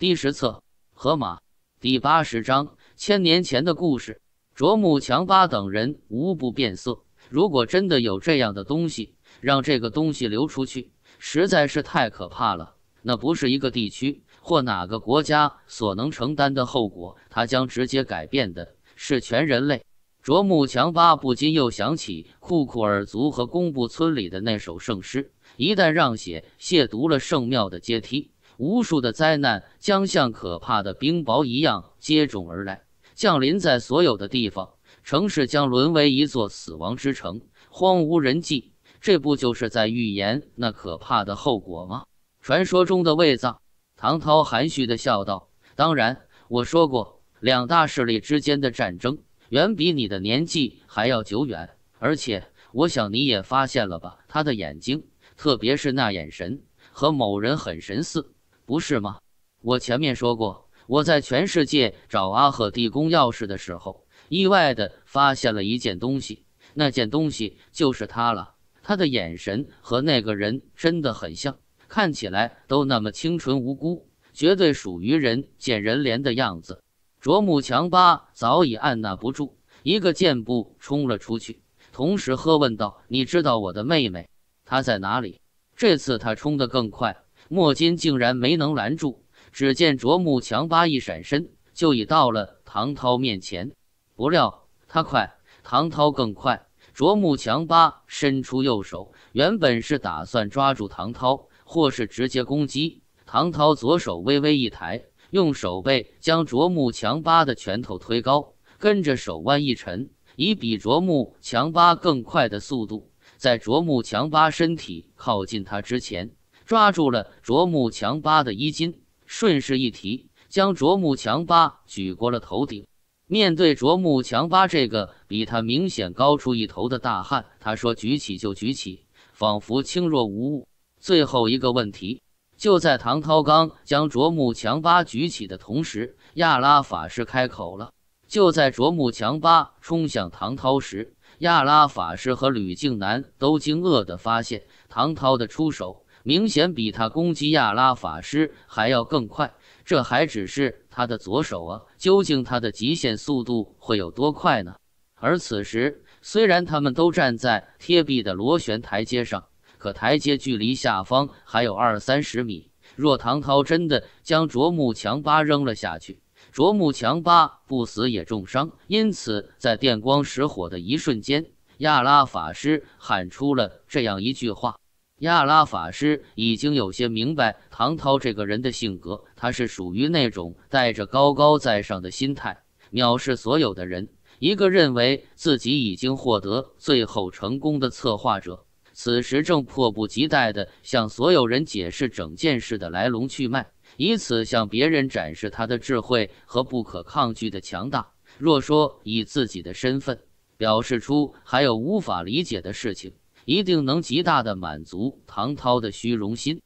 第十册《河马》第八十章：千年前的故事。卓木强巴等人无不变色。如果真的有这样的东西，让这个东西流出去，实在是太可怕了。那不是一个地区或哪个国家所能承担的后果。它将直接改变的是全人类。卓木强巴不禁又想起库库尔族和工布村里的那首圣诗：一旦让血亵渎了圣庙的阶梯。无数的灾难将像可怕的冰雹一样接踵而来，降临在所有的地方。城市将沦为一座死亡之城，荒无人迹。这不就是在预言那可怕的后果吗？传说中的未葬，唐涛含蓄的笑道：“当然，我说过，两大势力之间的战争远比你的年纪还要久远。而且，我想你也发现了吧，他的眼睛，特别是那眼神，和某人很神似。”不是吗？我前面说过，我在全世界找阿赫地宫钥匙的时候，意外的发现了一件东西。那件东西就是他了。他的眼神和那个人真的很像，看起来都那么清纯无辜，绝对属于人见人怜的样子。卓木强巴早已按捺不住，一个箭步冲了出去，同时喝问道：“你知道我的妹妹？她在哪里？”这次他冲得更快。莫金竟然没能拦住，只见卓木强巴一闪身就已到了唐涛面前。不料他快，唐涛更快。卓木强巴伸出右手，原本是打算抓住唐涛，或是直接攻击。唐涛左手微微一抬，用手背将卓木强巴的拳头推高，跟着手腕一沉，以比卓木强巴更快的速度，在卓木强巴身体靠近他之前。抓住了卓木强巴的衣襟，顺势一提，将卓木强巴举过了头顶。面对卓木强巴这个比他明显高出一头的大汉，他说举起就举起，仿佛轻若无物。最后一个问题，就在唐涛刚将卓木强巴举起的同时，亚拉法师开口了。就在卓木强巴冲向唐涛时，亚拉法师和吕靖南都惊愕地发现唐涛的出手。明显比他攻击亚拉法师还要更快，这还只是他的左手啊！究竟他的极限速度会有多快呢？而此时，虽然他们都站在贴壁的螺旋台阶上，可台阶距离下方还有二三十米。若唐涛真的将卓木强巴扔了下去，卓木强巴不死也重伤。因此，在电光石火的一瞬间，亚拉法师喊出了这样一句话。亚拉法师已经有些明白唐涛这个人的性格，他是属于那种带着高高在上的心态，藐视所有的人。一个认为自己已经获得最后成功的策划者，此时正迫不及待地向所有人解释整件事的来龙去脉，以此向别人展示他的智慧和不可抗拒的强大。若说以自己的身份，表示出还有无法理解的事情。一定能极大的满足唐涛的虚荣心。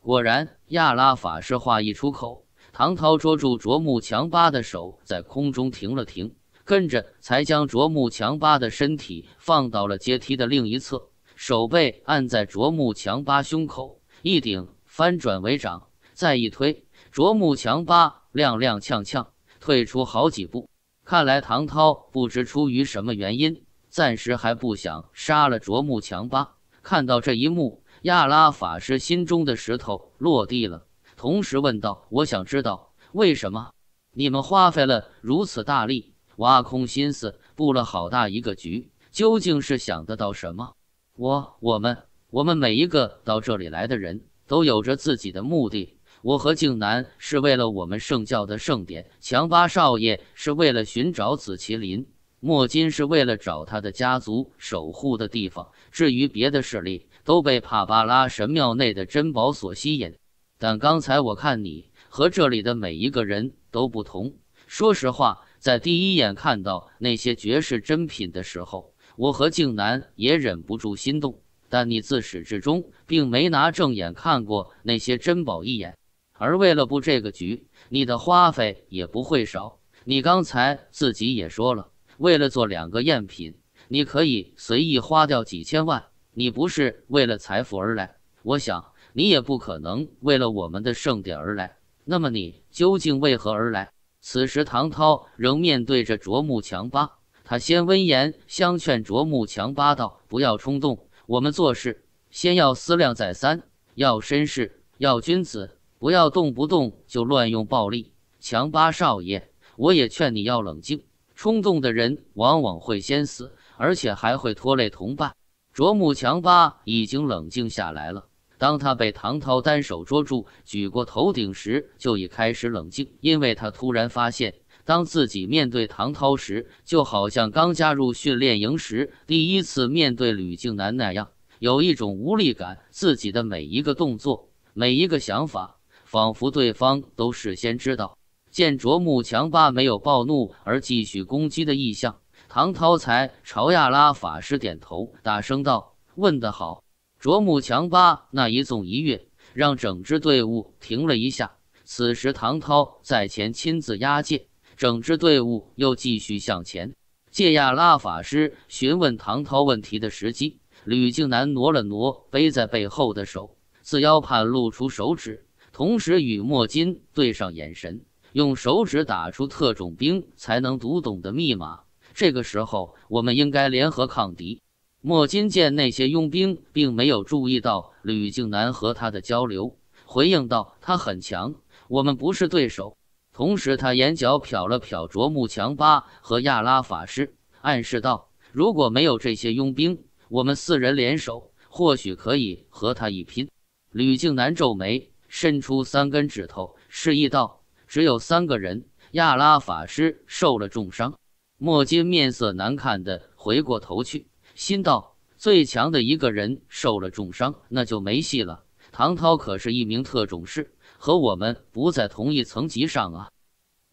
果然，亚拉法师话一出口，唐涛捉住卓木强巴的手，在空中停了停，跟着才将卓木强巴的身体放到了阶梯的另一侧，手背按在卓木强巴胸口，一顶翻转为掌，再一推，卓木强巴踉踉跄跄退出好几步。看来唐涛不知出于什么原因。暂时还不想杀了卓木强巴。看到这一幕，亚拉法师心中的石头落地了，同时问道：“我想知道，为什么你们花费了如此大力，挖空心思布了好大一个局，究竟是想得到什么？”“我、我们、我们每一个到这里来的人都有着自己的目的。我和静南是为了我们圣教的盛典，强巴少爷是为了寻找紫麒麟。”莫金是为了找他的家族守护的地方，至于别的势力都被帕巴拉神庙内的珍宝所吸引。但刚才我看你和这里的每一个人都不同。说实话，在第一眼看到那些绝世珍品的时候，我和靖南也忍不住心动。但你自始至终并没拿正眼看过那些珍宝一眼。而为了布这个局，你的花费也不会少。你刚才自己也说了。为了做两个赝品，你可以随意花掉几千万。你不是为了财富而来，我想你也不可能为了我们的盛典而来。那么你究竟为何而来？此时，唐涛仍面对着卓木强巴，他先温言相劝卓木强巴道：“不要冲动，我们做事先要思量再三，要绅士，要君子，不要动不动就乱用暴力。”强巴少爷，我也劝你要冷静。冲动的人往往会先死，而且还会拖累同伴。卓木强巴已经冷静下来了。当他被唐涛单手捉住，举过头顶时，就已开始冷静，因为他突然发现，当自己面对唐涛时，就好像刚加入训练营时第一次面对吕静楠那样，有一种无力感。自己的每一个动作，每一个想法，仿佛对方都事先知道。见卓木强巴没有暴怒而继续攻击的意向，唐涛才朝亚拉法师点头，大声道：“问得好！”卓木强巴那一纵一跃，让整支队伍停了一下。此时唐涛在前亲自押解，整支队伍又继续向前。借亚拉法师询问唐涛问题的时机，吕静南挪了挪背在背后的手，自腰畔露出手指，同时与莫金对上眼神。用手指打出特种兵才能读懂的密码。这个时候，我们应该联合抗敌。莫金见那些佣兵并没有注意到吕静南和他的交流，回应道：“他很强，我们不是对手。”同时，他眼角瞟了瞟卓木强巴和亚拉法师，暗示道：“如果没有这些佣兵，我们四人联手，或许可以和他一拼。”吕静南皱眉，伸出三根指头，示意道。只有三个人，亚拉法师受了重伤，莫金面色难看的回过头去，心道：最强的一个人受了重伤，那就没戏了。唐涛可是一名特种师，和我们不在同一层级上啊。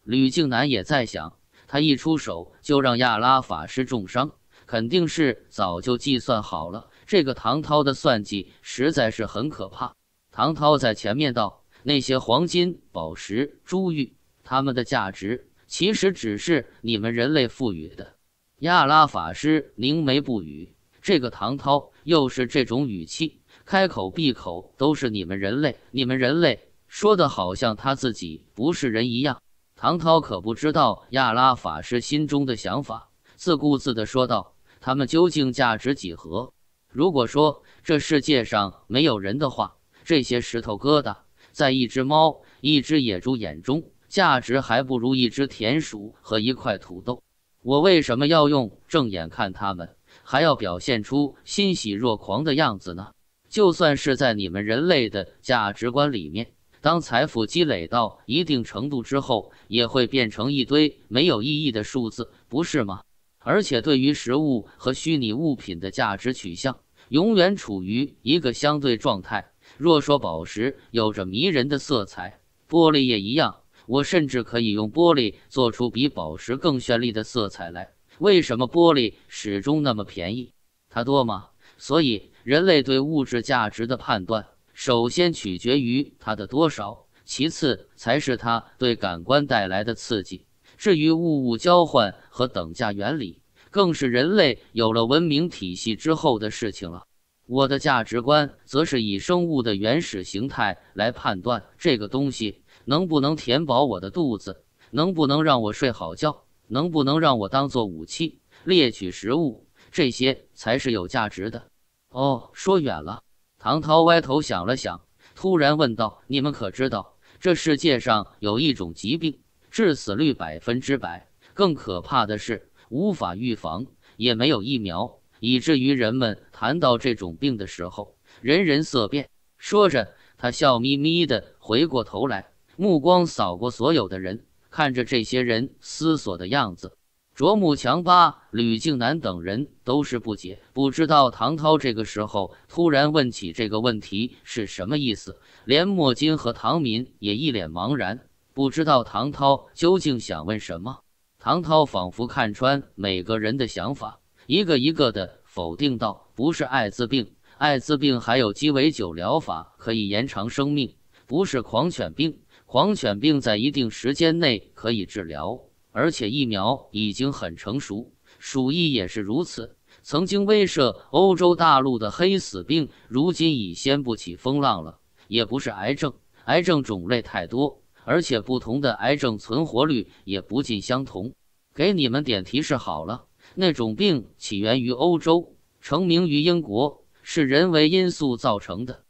吕静南也在想，他一出手就让亚拉法师重伤，肯定是早就计算好了。这个唐涛的算计实在是很可怕。唐涛在前面道。那些黄金、宝石、珠玉，它们的价值其实只是你们人类赋予的。亚拉法师凝眉不语。这个唐涛又是这种语气，开口闭口都是你们人类，你们人类说的好像他自己不是人一样。唐涛可不知道亚拉法师心中的想法，自顾自地说道：“他们究竟价值几何？如果说这世界上没有人的话，这些石头疙瘩。”在一只猫、一只野猪眼中，价值还不如一只田鼠和一块土豆。我为什么要用正眼看它们，还要表现出欣喜若狂的样子呢？就算是在你们人类的价值观里面，当财富积累到一定程度之后，也会变成一堆没有意义的数字，不是吗？而且，对于实物和虚拟物品的价值取向，永远处于一个相对状态。若说宝石有着迷人的色彩，玻璃也一样。我甚至可以用玻璃做出比宝石更绚丽的色彩来。为什么玻璃始终那么便宜？它多吗？所以，人类对物质价值的判断，首先取决于它的多少，其次才是它对感官带来的刺激。至于物物交换和等价原理，更是人类有了文明体系之后的事情了。我的价值观则是以生物的原始形态来判断这个东西能不能填饱我的肚子，能不能让我睡好觉，能不能让我当做武器猎取食物，这些才是有价值的。哦，说远了。唐涛歪头想了想，突然问道：“你们可知道这世界上有一种疾病，致死率百分之百？更可怕的是无法预防，也没有疫苗，以至于人们……”谈到这种病的时候，人人色变。说着，他笑眯眯地回过头来，目光扫过所有的人，看着这些人思索的样子。卓木强巴、吕竞男等人都是不解，不知道唐涛这个时候突然问起这个问题是什么意思。连莫金和唐敏也一脸茫然，不知道唐涛究竟想问什么。唐涛仿佛看穿每个人的想法，一个一个的否定道。不是艾滋病，艾滋病还有鸡尾酒疗法可以延长生命；不是狂犬病，狂犬病在一定时间内可以治疗，而且疫苗已经很成熟。鼠疫也是如此，曾经威慑欧洲大陆的黑死病，如今已掀不起风浪了。也不是癌症，癌症种类太多，而且不同的癌症存活率也不尽相同。给你们点提示好了，那种病起源于欧洲。成名于英国是人为因素造成的。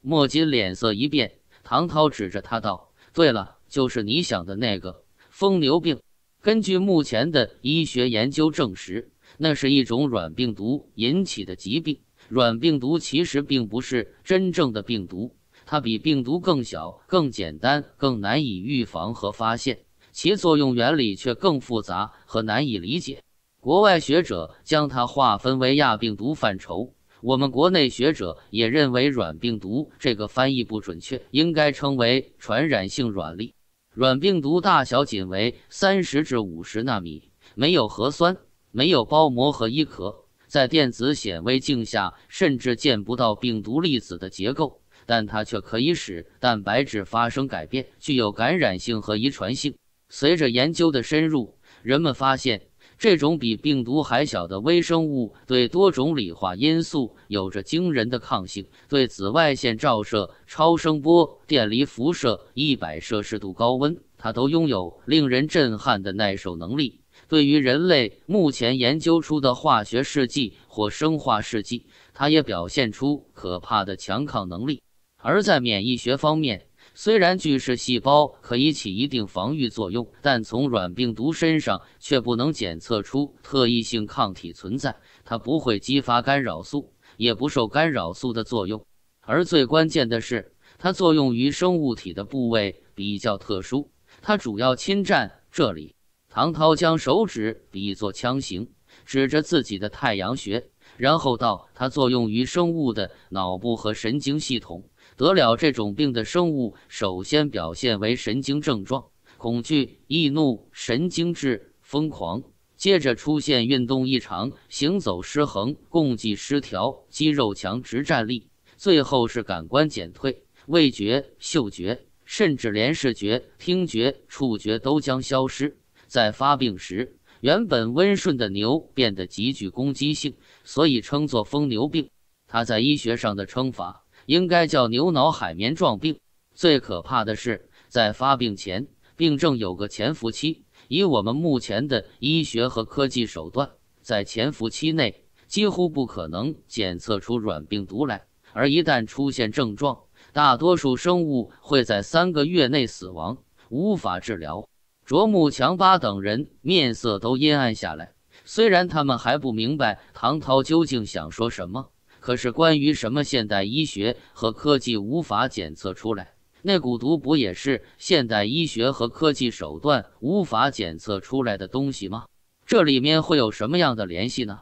莫金脸色一变，唐涛指着他道：“对了，就是你想的那个疯牛病。根据目前的医学研究证实，那是一种软病毒引起的疾病。软病毒其实并不是真正的病毒，它比病毒更小、更简单、更难以预防和发现，其作用原理却更复杂和难以理解。”国外学者将它划分为亚病毒范畴，我们国内学者也认为“软病毒”这个翻译不准确，应该称为传染性软粒。软病毒大小仅为三十至五十纳米，没有核酸，没有包膜和衣壳，在电子显微镜下甚至见不到病毒粒子的结构，但它却可以使蛋白质发生改变，具有感染性和遗传性。随着研究的深入，人们发现。这种比病毒还小的微生物，对多种理化因素有着惊人的抗性，对紫外线照射、超声波、电离辐射、一百摄氏度高温，它都拥有令人震撼的耐受能力。对于人类目前研究出的化学试剂或生化试剂，它也表现出可怕的强抗能力。而在免疫学方面，虽然巨噬细胞可以起一定防御作用，但从软病毒身上却不能检测出特异性抗体存在。它不会激发干扰素，也不受干扰素的作用。而最关键的是，它作用于生物体的部位比较特殊，它主要侵占这里。唐涛将手指比作枪形，指着自己的太阳穴，然后道：“它作用于生物的脑部和神经系统。”得了这种病的生物，首先表现为神经症状：恐惧、易怒、神经质、疯狂。接着出现运动异常，行走失衡、共济失调、肌肉强直、站立。最后是感官减退，味觉、嗅觉，甚至连视觉、听觉、触觉都将消失。在发病时，原本温顺的牛变得极具攻击性，所以称作疯牛病。它在医学上的称法。应该叫牛脑海绵状病。最可怕的是，在发病前，病症有个潜伏期。以我们目前的医学和科技手段，在潜伏期内几乎不可能检测出软病毒来。而一旦出现症状，大多数生物会在三个月内死亡，无法治疗。卓木、强巴等人面色都阴暗下来，虽然他们还不明白唐涛究竟想说什么。可是，关于什么现代医学和科技无法检测出来那股毒，不也是现代医学和科技手段无法检测出来的东西吗？这里面会有什么样的联系呢？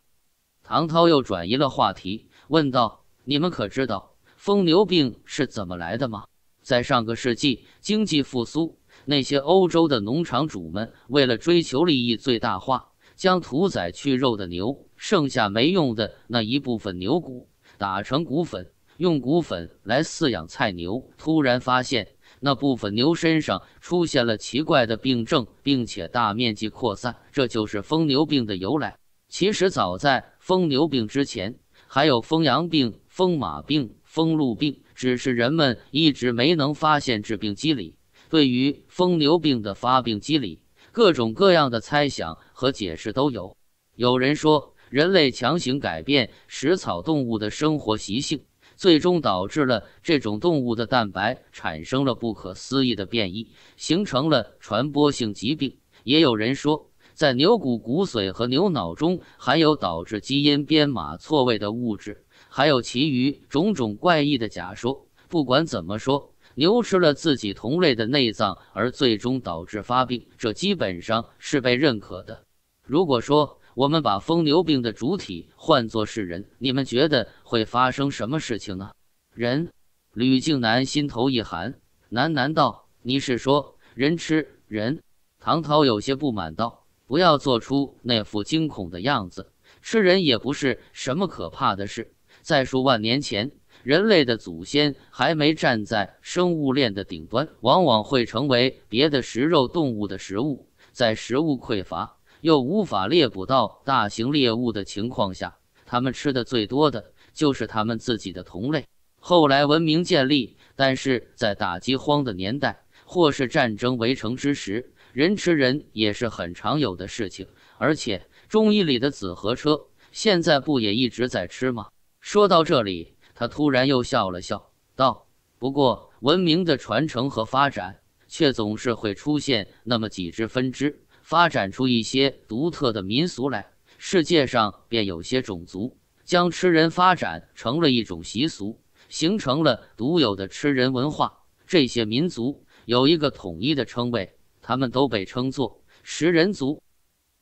唐涛又转移了话题，问道：“你们可知道疯牛病是怎么来的吗？”在上个世纪，经济复苏，那些欧洲的农场主们为了追求利益最大化，将屠宰去肉的牛剩下没用的那一部分牛骨。打成骨粉，用骨粉来饲养菜牛。突然发现那部分牛身上出现了奇怪的病症，并且大面积扩散。这就是疯牛病的由来。其实早在疯牛病之前，还有疯羊病、疯马病、疯鹿病，只是人们一直没能发现致病机理。对于疯牛病的发病机理，各种各样的猜想和解释都有。有人说。人类强行改变食草动物的生活习性，最终导致了这种动物的蛋白产生了不可思议的变异，形成了传播性疾病。也有人说，在牛骨、骨髓和牛脑中含有导致基因编码错位的物质，还有其余种种怪异的假说。不管怎么说，牛吃了自己同类的内脏而最终导致发病，这基本上是被认可的。如果说，我们把疯牛病的主体换作是人，你们觉得会发生什么事情呢？人，吕静南心头一寒，喃喃道：“你是说人吃人？”唐涛有些不满道：“不要做出那副惊恐的样子，吃人也不是什么可怕的事。在数万年前，人类的祖先还没站在生物链的顶端，往往会成为别的食肉动物的食物。在食物匮乏。”又无法猎捕到大型猎物的情况下，他们吃的最多的就是他们自己的同类。后来文明建立，但是在打饥荒的年代，或是战争围城之时，人吃人也是很常有的事情。而且中医里的子和车，现在不也一直在吃吗？说到这里，他突然又笑了笑道：“不过文明的传承和发展，却总是会出现那么几只分支。”发展出一些独特的民俗来，世界上便有些种族将吃人发展成了一种习俗，形成了独有的吃人文化。这些民族有一个统一的称谓，他们都被称作食人族。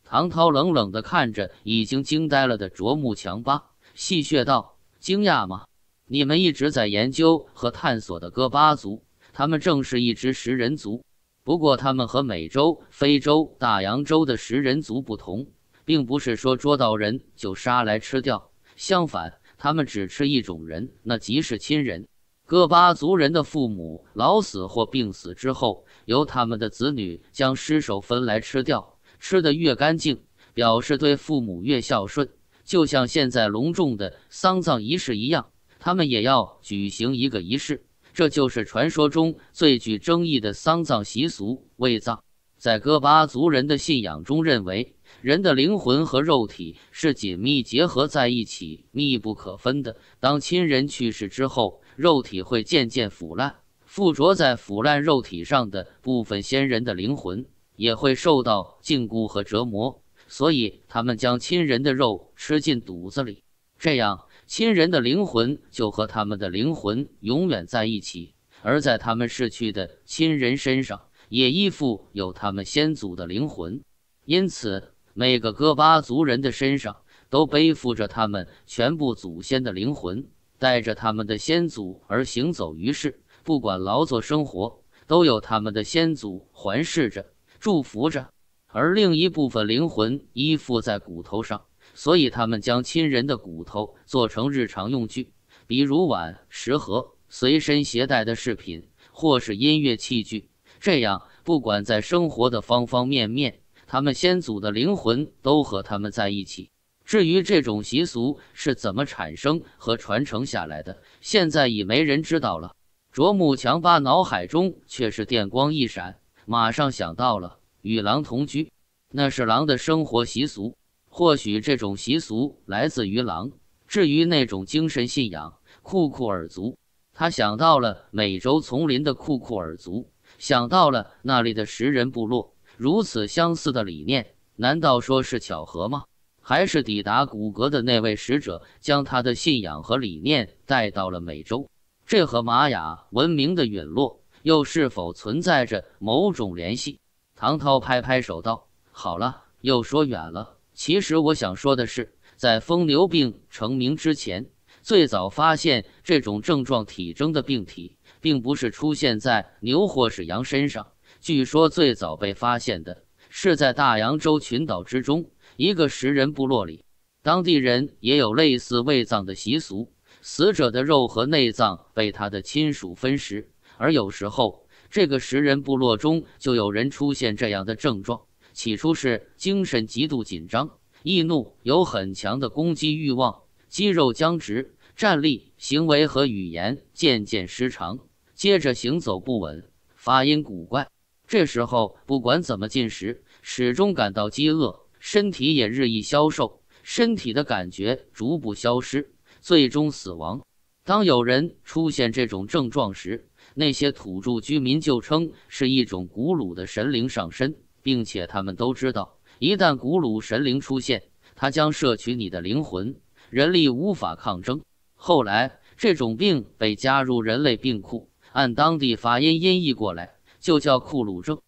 唐涛冷冷地看着已经惊呆了的卓木强巴，戏谑道：“惊讶吗？你们一直在研究和探索的哥巴族，他们正是一只食人族。”不过，他们和美洲、非洲、大洋洲的食人族不同，并不是说捉到人就杀来吃掉。相反，他们只吃一种人，那即是亲人。戈巴族人的父母老死或病死之后，由他们的子女将尸首分来吃掉，吃得越干净，表示对父母越孝顺。就像现在隆重的丧葬仪式一样，他们也要举行一个仪式。这就是传说中最具争议的丧葬习俗——喂葬。在戈巴族人的信仰中，认为人的灵魂和肉体是紧密结合在一起、密不可分的。当亲人去世之后，肉体会渐渐腐烂，附着在腐烂肉体上的部分先人的灵魂也会受到禁锢和折磨，所以他们将亲人的肉吃进肚子里，这样。亲人的灵魂就和他们的灵魂永远在一起，而在他们逝去的亲人身上也依附有他们先祖的灵魂，因此每个戈巴族人的身上都背负着他们全部祖先的灵魂，带着他们的先祖而行走于世，不管劳作生活，都有他们的先祖环视着、祝福着，而另一部分灵魂依附在骨头上。所以，他们将亲人的骨头做成日常用具，比如碗、食盒、随身携带的饰品，或是音乐器具。这样，不管在生活的方方面面，他们先祖的灵魂都和他们在一起。至于这种习俗是怎么产生和传承下来的，现在已没人知道了。卓木强巴脑海中却是电光一闪，马上想到了与狼同居，那是狼的生活习俗。或许这种习俗来自于狼。至于那种精神信仰，库库尔族，他想到了美洲丛林的库库尔族，想到了那里的食人部落。如此相似的理念，难道说是巧合吗？还是抵达古格的那位使者将他的信仰和理念带到了美洲？这和玛雅文明的陨落又是否存在着某种联系？唐涛拍拍手道：“好了，又说远了。”其实我想说的是，在疯牛病成名之前，最早发现这种症状体征的病体，并不是出现在牛或是羊身上。据说最早被发现的是在大洋洲群岛之中一个食人部落里，当地人也有类似胃葬的习俗，死者的肉和内脏被他的亲属分食，而有时候这个食人部落中就有人出现这样的症状。起初是精神极度紧张、易怒，有很强的攻击欲望，肌肉僵直、站立、行为和语言渐渐失常，接着行走不稳，发音古怪。这时候不管怎么进食，始终感到饥饿，身体也日益消瘦，身体的感觉逐步消失，最终死亡。当有人出现这种症状时，那些土著居民就称是一种古鲁的神灵上身。并且他们都知道，一旦古鲁神灵出现，他将摄取你的灵魂，人力无法抗争。后来，这种病被加入人类病库，按当地发音音译过来，就叫库鲁症。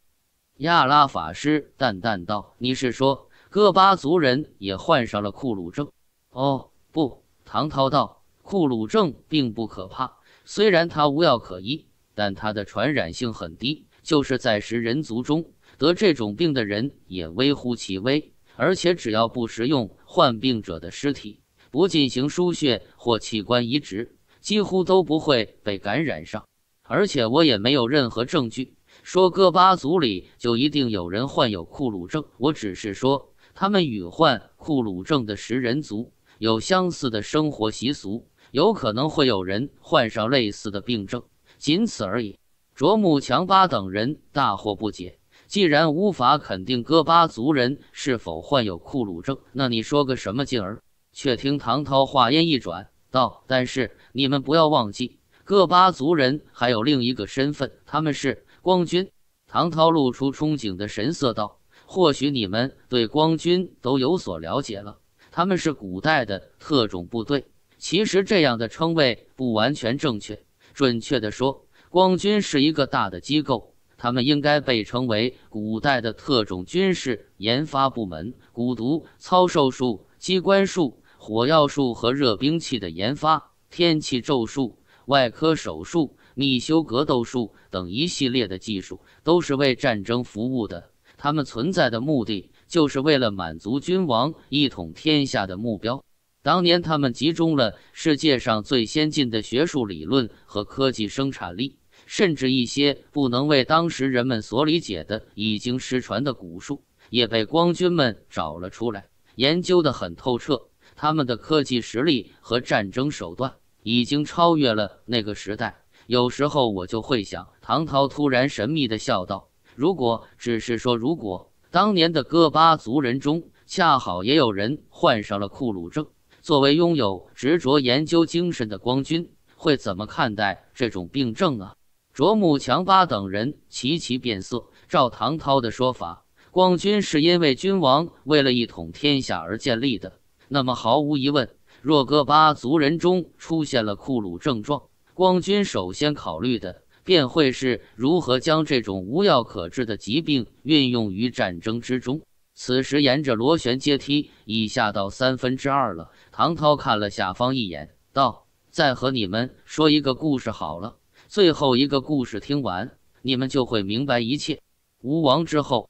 亚拉法师淡淡道：“你是说，戈巴族人也患上了库鲁症？”“哦，不。”唐涛道，“库鲁症并不可怕，虽然它无药可医，但它的传染性很低，就是在食人族中。”得这种病的人也微乎其微，而且只要不食用患病者的尸体，不进行输血或器官移植，几乎都不会被感染上。而且我也没有任何证据说戈巴族里就一定有人患有库鲁症。我只是说他们与患库鲁症的食人族有相似的生活习俗，有可能会有人患上类似的病症，仅此而已。卓木强巴等人大惑不解。既然无法肯定戈巴族人是否患有酷鲁症，那你说个什么劲儿？却听唐涛话音一转，道：“但是你们不要忘记，戈巴族人还有另一个身份，他们是光军。”唐涛露出憧憬的神色，道：“或许你们对光军都有所了解了，他们是古代的特种部队。其实这样的称谓不完全正确，准确的说，光军是一个大的机构。”他们应该被称为古代的特种军事研发部门，蛊毒、操兽术、机关术、火药术和热兵器的研发，天气咒术、外科手术、密修格斗术等一系列的技术，都是为战争服务的。他们存在的目的，就是为了满足君王一统天下的目标。当年，他们集中了世界上最先进的学术理论和科技生产力。甚至一些不能为当时人们所理解的、已经失传的古术，也被光军们找了出来，研究得很透彻。他们的科技实力和战争手段已经超越了那个时代。有时候我就会想，唐涛突然神秘地笑道：“如果只是说，如果当年的哥巴族人中恰好也有人患上了库鲁症，作为拥有执着研究精神的光军，会怎么看待这种病症啊？”卓木强巴等人齐齐变色。照唐涛的说法，光军是因为君王为了一统天下而建立的。那么毫无疑问，若哥巴族人中出现了库鲁症状，光军首先考虑的便会是如何将这种无药可治的疾病运用于战争之中。此时，沿着螺旋阶梯已下到三分之二了。唐涛看了下方一眼，道：“再和你们说一个故事好了。”最后一个故事听完，你们就会明白一切。吴王之后，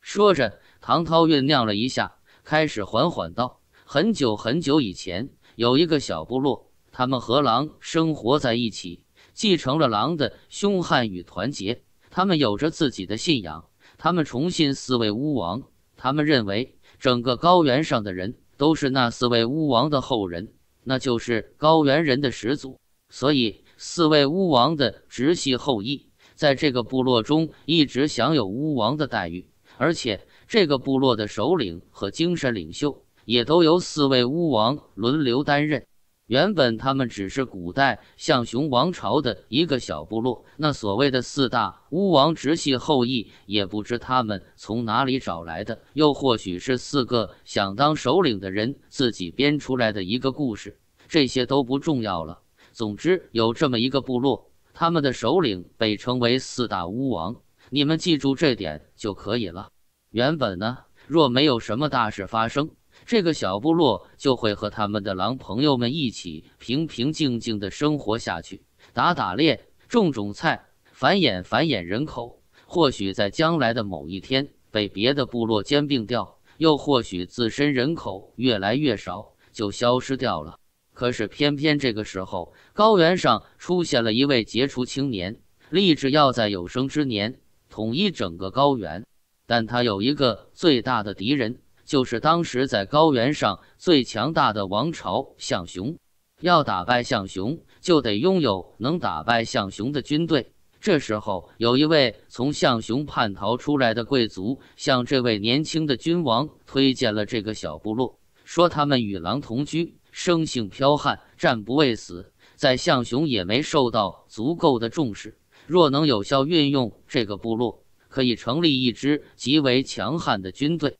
说着，唐涛酝酿了一下，开始缓缓道：“很久很久以前，有一个小部落，他们和狼生活在一起，继承了狼的凶悍与团结。他们有着自己的信仰，他们崇信四位巫王，他们认为整个高原上的人都是那四位巫王的后人，那就是高原人的始祖。所以。”四位巫王的直系后裔，在这个部落中一直享有巫王的待遇，而且这个部落的首领和精神领袖也都由四位巫王轮流担任。原本他们只是古代象雄王朝的一个小部落，那所谓的四大巫王直系后裔，也不知他们从哪里找来的，又或许是四个想当首领的人自己编出来的一个故事。这些都不重要了。总之，有这么一个部落，他们的首领被称为四大巫王。你们记住这点就可以了。原本呢，若没有什么大事发生，这个小部落就会和他们的狼朋友们一起平平静静的生活下去，打打猎，种种菜，繁衍繁衍人口。或许在将来的某一天被别的部落兼并掉，又或许自身人口越来越少，就消失掉了。可是偏偏这个时候，高原上出现了一位杰出青年，立志要在有生之年统一整个高原。但他有一个最大的敌人，就是当时在高原上最强大的王朝象雄。要打败象雄，就得拥有能打败象雄的军队。这时候，有一位从象雄叛逃出来的贵族，向这位年轻的君王推荐了这个小部落，说他们与狼同居。生性剽悍，战不畏死，在象雄也没受到足够的重视。若能有效运用这个部落，可以成立一支极为强悍的军队。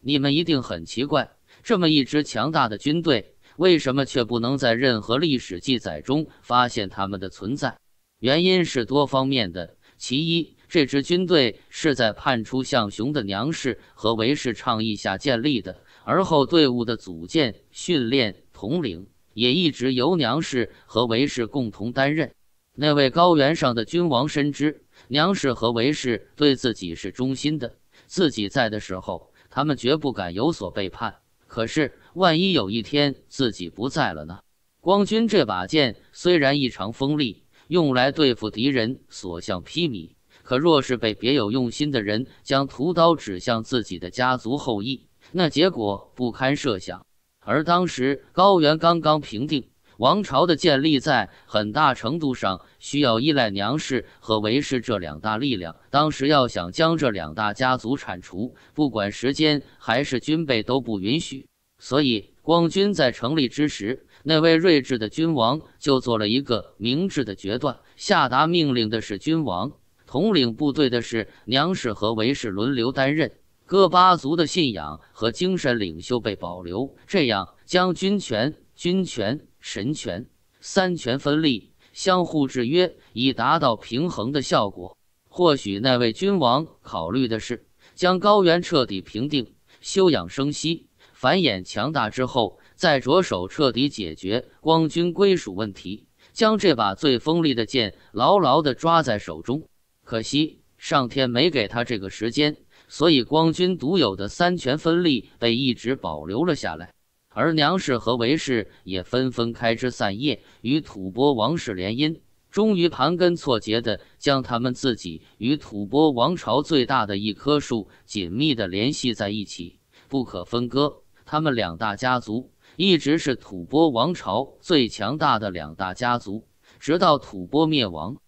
你们一定很奇怪，这么一支强大的军队，为什么却不能在任何历史记载中发现他们的存在？原因是多方面的。其一，这支军队是在叛出象雄的娘氏和韦氏倡议下建立的。而后，队伍的组建、训练、统领也一直由娘氏和韦氏共同担任。那位高原上的君王深知，娘氏和韦氏对自己是忠心的，自己在的时候，他们绝不敢有所背叛。可是，万一有一天自己不在了呢？光军这把剑虽然异常锋利，用来对付敌人所向披靡，可若是被别有用心的人将屠刀指向自己的家族后裔，那结果不堪设想，而当时高原刚刚平定，王朝的建立在很大程度上需要依赖娘氏和韦氏这两大力量。当时要想将这两大家族铲除，不管时间还是军备都不允许。所以，光军在成立之时，那位睿智的君王就做了一个明智的决断，下达命令的是君王，统领部队的是娘氏和韦氏轮流担任。各八族的信仰和精神领袖被保留，这样将军权、军权、神权三权分立，相互制约，以达到平衡的效果。或许那位君王考虑的是，将高原彻底平定、休养生息、繁衍强大之后，再着手彻底解决光军归属问题，将这把最锋利的剑牢牢地抓在手中。可惜上天没给他这个时间。所以，光军独有的三权分立被一直保留了下来，而娘氏和韦氏也纷纷开枝散叶，与吐蕃王室联姻，终于盘根错节的将他们自己与吐蕃王朝最大的一棵树紧密的联系在一起，不可分割。他们两大家族一直是吐蕃王朝最强大的两大家族，直到吐蕃灭亡。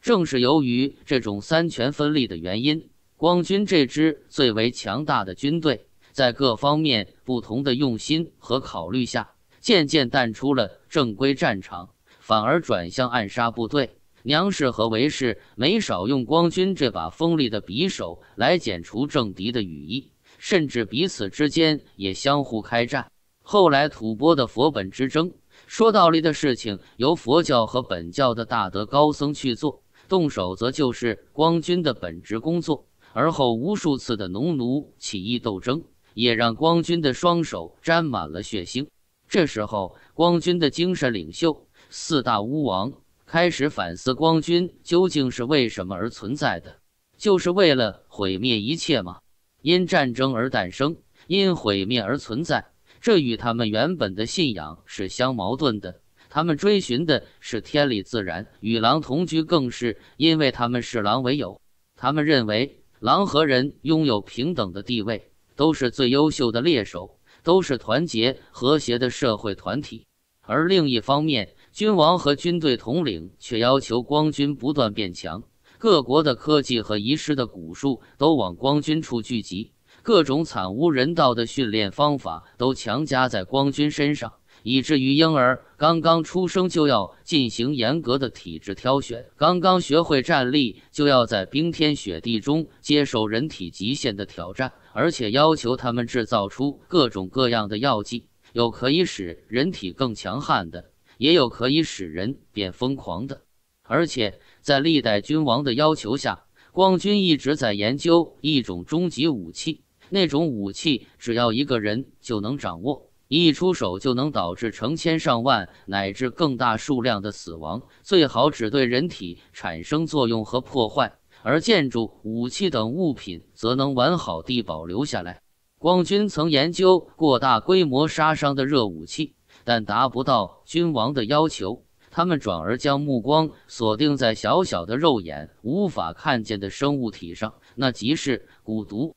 正是由于这种三权分立的原因。光军这支最为强大的军队，在各方面不同的用心和考虑下，渐渐淡出了正规战场，反而转向暗杀部队。娘氏和韦氏没少用光军这把锋利的匕首来剪除政敌的羽翼，甚至彼此之间也相互开战。后来，吐蕃的佛本之争，说道理的事情由佛教和本教的大德高僧去做，动手则就是光军的本职工作。而后，无数次的农奴起义斗争，也让光军的双手沾满了血腥。这时候，光军的精神领袖四大巫王开始反思：光军究竟是为什么而存在的？就是为了毁灭一切吗？因战争而诞生，因毁灭而存在，这与他们原本的信仰是相矛盾的。他们追寻的是天理自然，与狼同居更是因为他们视狼为友。他们认为。狼和人拥有平等的地位，都是最优秀的猎手，都是团结和谐的社会团体。而另一方面，君王和军队统领却要求光军不断变强，各国的科技和遗失的古术都往光军处聚集，各种惨无人道的训练方法都强加在光军身上。以至于婴儿刚刚出生就要进行严格的体质挑选，刚刚学会站立就要在冰天雪地中接受人体极限的挑战，而且要求他们制造出各种各样的药剂，有可以使人体更强悍的，也有可以使人变疯狂的。而且在历代君王的要求下，光君一直在研究一种终极武器，那种武器只要一个人就能掌握。一出手就能导致成千上万乃至更大数量的死亡，最好只对人体产生作用和破坏，而建筑、武器等物品则能完好地保留下来。光军曾研究过大规模杀伤的热武器，但达不到君王的要求，他们转而将目光锁定在小小的肉眼无法看见的生物体上，那即是蛊毒。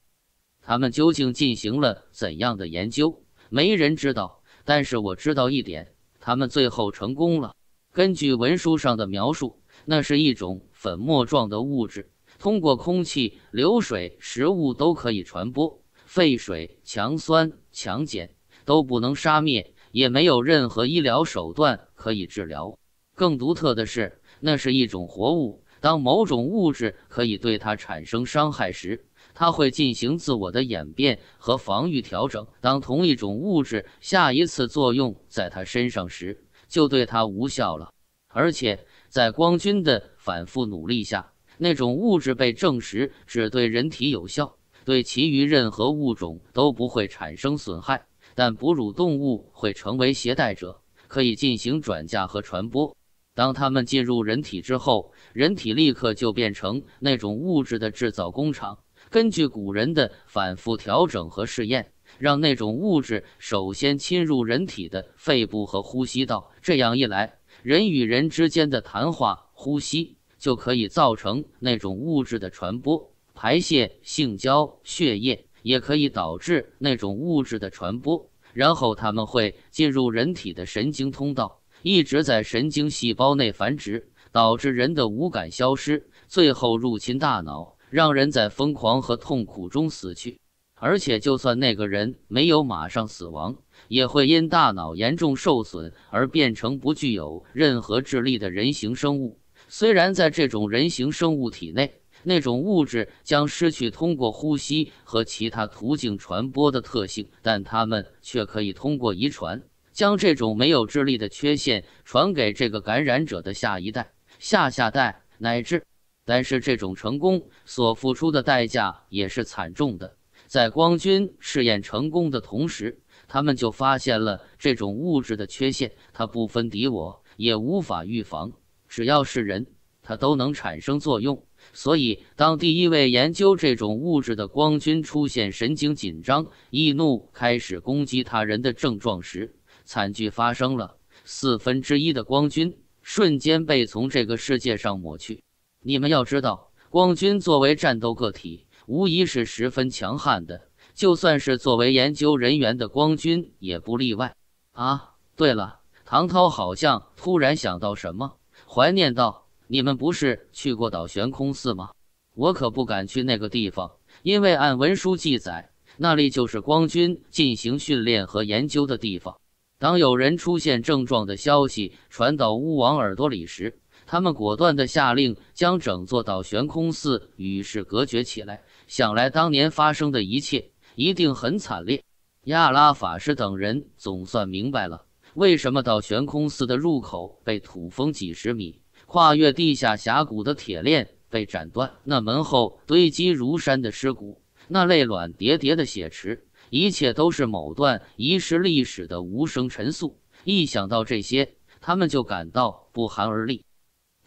他们究竟进行了怎样的研究？没人知道，但是我知道一点：他们最后成功了。根据文书上的描述，那是一种粉末状的物质，通过空气、流水、食物都可以传播，废水、强酸、强碱都不能杀灭，也没有任何医疗手段可以治疗。更独特的是，那是一种活物。当某种物质可以对它产生伤害时，它会进行自我的演变和防御调整。当同一种物质下一次作用在它身上时，就对它无效了。而且，在光军的反复努力下，那种物质被证实只对人体有效，对其余任何物种都不会产生损害。但哺乳动物会成为携带者，可以进行转嫁和传播。当它们进入人体之后，人体立刻就变成那种物质的制造工厂。根据古人的反复调整和试验，让那种物质首先侵入人体的肺部和呼吸道。这样一来，人与人之间的谈话、呼吸就可以造成那种物质的传播；排泄、性交、血液也可以导致那种物质的传播。然后，它们会进入人体的神经通道，一直在神经细胞内繁殖，导致人的五感消失，最后入侵大脑。让人在疯狂和痛苦中死去，而且就算那个人没有马上死亡，也会因大脑严重受损而变成不具有任何智力的人形生物。虽然在这种人形生物体内，那种物质将失去通过呼吸和其他途径传播的特性，但他们却可以通过遗传将这种没有智力的缺陷传给这个感染者的下一代、下下代乃至。但是这种成功所付出的代价也是惨重的。在光军试验成功的同时，他们就发现了这种物质的缺陷：它不分敌我，也无法预防。只要是人，它都能产生作用。所以，当第一位研究这种物质的光军出现神经紧张、易怒，开始攻击他人的症状时，惨剧发生了。四分之一的光军瞬间被从这个世界上抹去。你们要知道，光军作为战斗个体，无疑是十分强悍的。就算是作为研究人员的光军也不例外啊！对了，唐涛好像突然想到什么，怀念道：“你们不是去过岛悬空寺吗？我可不敢去那个地方，因为按文书记载，那里就是光军进行训练和研究的地方。”当有人出现症状的消息传到巫王耳朵里时，他们果断地下令将整座岛悬空寺与世隔绝起来。想来当年发生的一切一定很惨烈。亚拉法师等人总算明白了，为什么岛悬空寺的入口被土封几十米，跨越地下峡谷的铁链被斩断，那门后堆积如山的尸骨，那泪卵叠叠的血池，一切都是某段遗失历史的无声陈诉。一想到这些，他们就感到不寒而栗。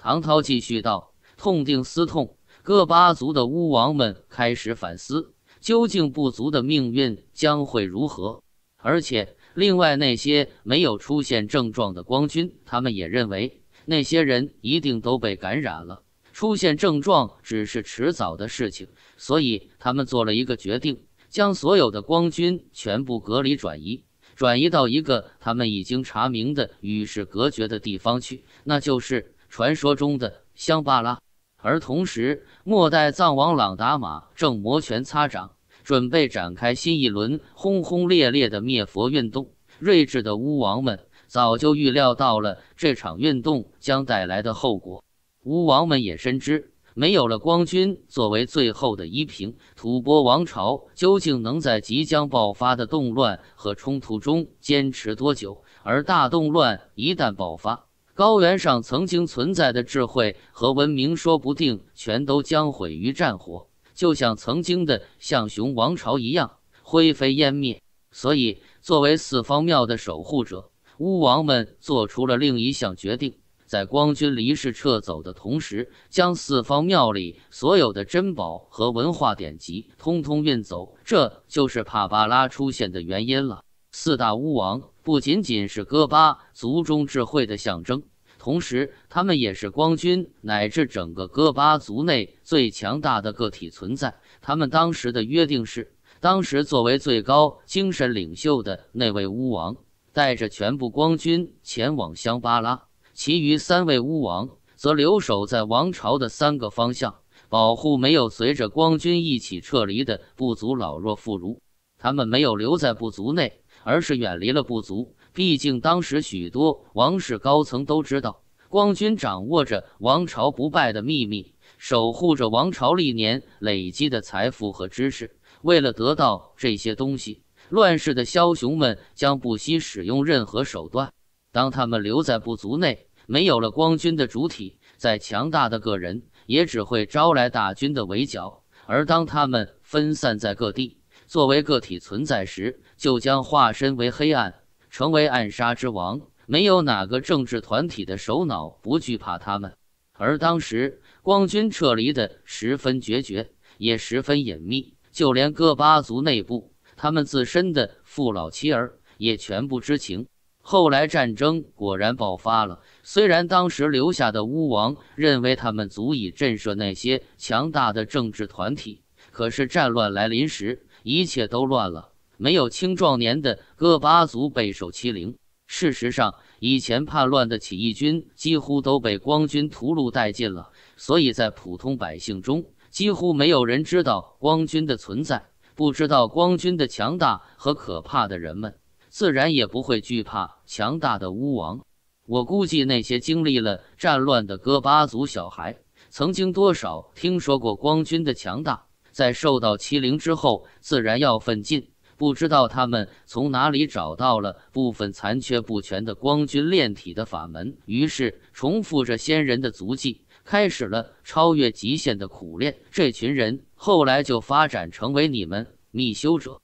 唐涛继续道：“痛定思痛，各八族的巫王们开始反思，究竟部族的命运将会如何？而且，另外那些没有出现症状的光军，他们也认为那些人一定都被感染了，出现症状只是迟早的事情。所以，他们做了一个决定，将所有的光军全部隔离转移，转移到一个他们已经查明的与世隔绝的地方去，那就是。”传说中的香巴拉，而同时，末代藏王朗达玛正摩拳擦掌，准备展开新一轮轰轰烈烈的灭佛运动。睿智的巫王们早就预料到了这场运动将带来的后果。巫王们也深知，没有了光君作为最后的依凭，吐蕃王朝究竟能在即将爆发的动乱和冲突中坚持多久？而大动乱一旦爆发，高原上曾经存在的智慧和文明，说不定全都将毁于战火，就像曾经的象雄王朝一样灰飞烟灭。所以，作为四方庙的守护者，巫王们做出了另一项决定：在光君离世撤走的同时，将四方庙里所有的珍宝和文化典籍通通运走。这就是帕巴拉出现的原因了。四大巫王不仅仅是戈巴族中智慧的象征。同时，他们也是光军乃至整个戈巴族内最强大的个体存在。他们当时的约定是：当时作为最高精神领袖的那位巫王，带着全部光军前往香巴拉；其余三位巫王则留守在王朝的三个方向，保护没有随着光军一起撤离的部族老弱妇孺。他们没有留在部族内，而是远离了部族。毕竟，当时许多王室高层都知道，光军掌握着王朝不败的秘密，守护着王朝历年累积的财富和知识。为了得到这些东西，乱世的枭雄们将不惜使用任何手段。当他们留在部族内，没有了光军的主体，再强大的个人也只会招来大军的围剿；而当他们分散在各地，作为个体存在时，就将化身为黑暗。成为暗杀之王，没有哪个政治团体的首脑不惧怕他们。而当时光军撤离的十分决绝，也十分隐秘，就连哥巴族内部，他们自身的父老妻儿也全不知情。后来战争果然爆发了，虽然当时留下的巫王认为他们足以震慑那些强大的政治团体，可是战乱来临时，一切都乱了。没有青壮年的哥巴族备受欺凌。事实上，以前叛乱的起义军几乎都被光军屠戮殆尽了，所以在普通百姓中，几乎没有人知道光军的存在。不知道光军的强大和可怕的人们，自然也不会惧怕强大的巫王。我估计，那些经历了战乱的哥巴族小孩，曾经多少听说过光军的强大，在受到欺凌之后，自然要奋进。不知道他们从哪里找到了部分残缺不全的光君炼体的法门，于是重复着先人的足迹，开始了超越极限的苦练。这群人后来就发展成为你们密修者。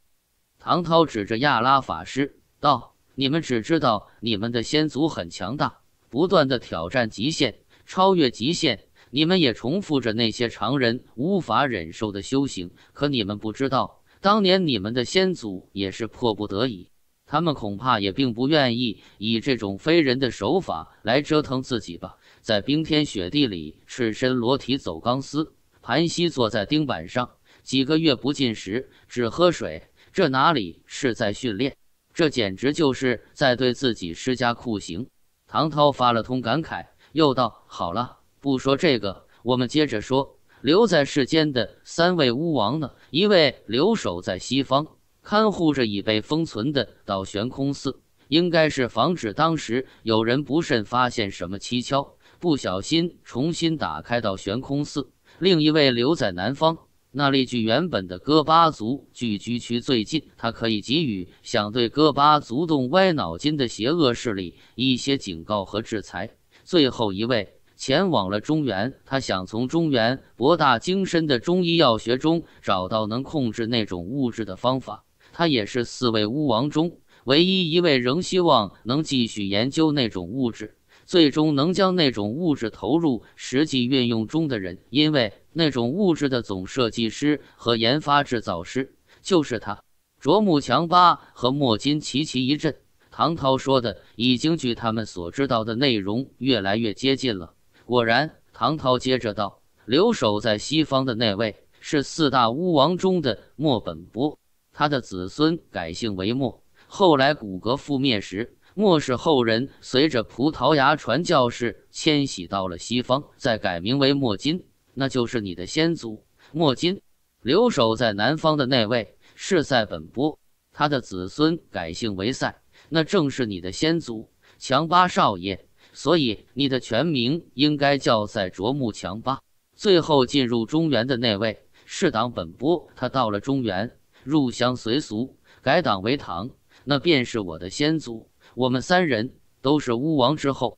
唐涛指着亚拉法师道：“你们只知道你们的先祖很强大，不断的挑战极限，超越极限。你们也重复着那些常人无法忍受的修行，可你们不知道。”当年你们的先祖也是迫不得已，他们恐怕也并不愿意以这种非人的手法来折腾自己吧？在冰天雪地里赤身裸体走钢丝，盘膝坐在钉板上几个月不进食只喝水，这哪里是在训练？这简直就是在对自己施加酷刑！唐涛发了通感慨，又道：“好了，不说这个，我们接着说留在世间的三位巫王呢。”一位留守在西方，看护着已被封存的倒悬空寺，应该是防止当时有人不慎发现什么蹊跷，不小心重新打开到悬空寺。另一位留在南方，那里距原本的戈巴族聚居区最近，他可以给予想对戈巴族动歪脑筋的邪恶势力一些警告和制裁。最后一位。前往了中原，他想从中原博大精深的中医药学中找到能控制那种物质的方法。他也是四位巫王中唯一一位仍希望能继续研究那种物质，最终能将那种物质投入实际运用中的人。因为那种物质的总设计师和研发制造师就是他。卓木强巴和莫金齐齐一震，唐涛说的已经距他们所知道的内容越来越接近了。果然，唐涛接着道：“留守在西方的那位是四大巫王中的莫本波，他的子孙改姓为莫。后来古格覆灭时，莫氏后人随着葡萄牙传教士迁徙到了西方，再改名为莫金，那就是你的先祖莫金。留守在南方的那位是在本波，他的子孙改姓为赛，那正是你的先祖强巴少爷。”所以你的全名应该叫在卓木强巴。最后进入中原的那位是党本波，他到了中原，入乡随俗，改党为唐，那便是我的先祖。我们三人都是巫王之后，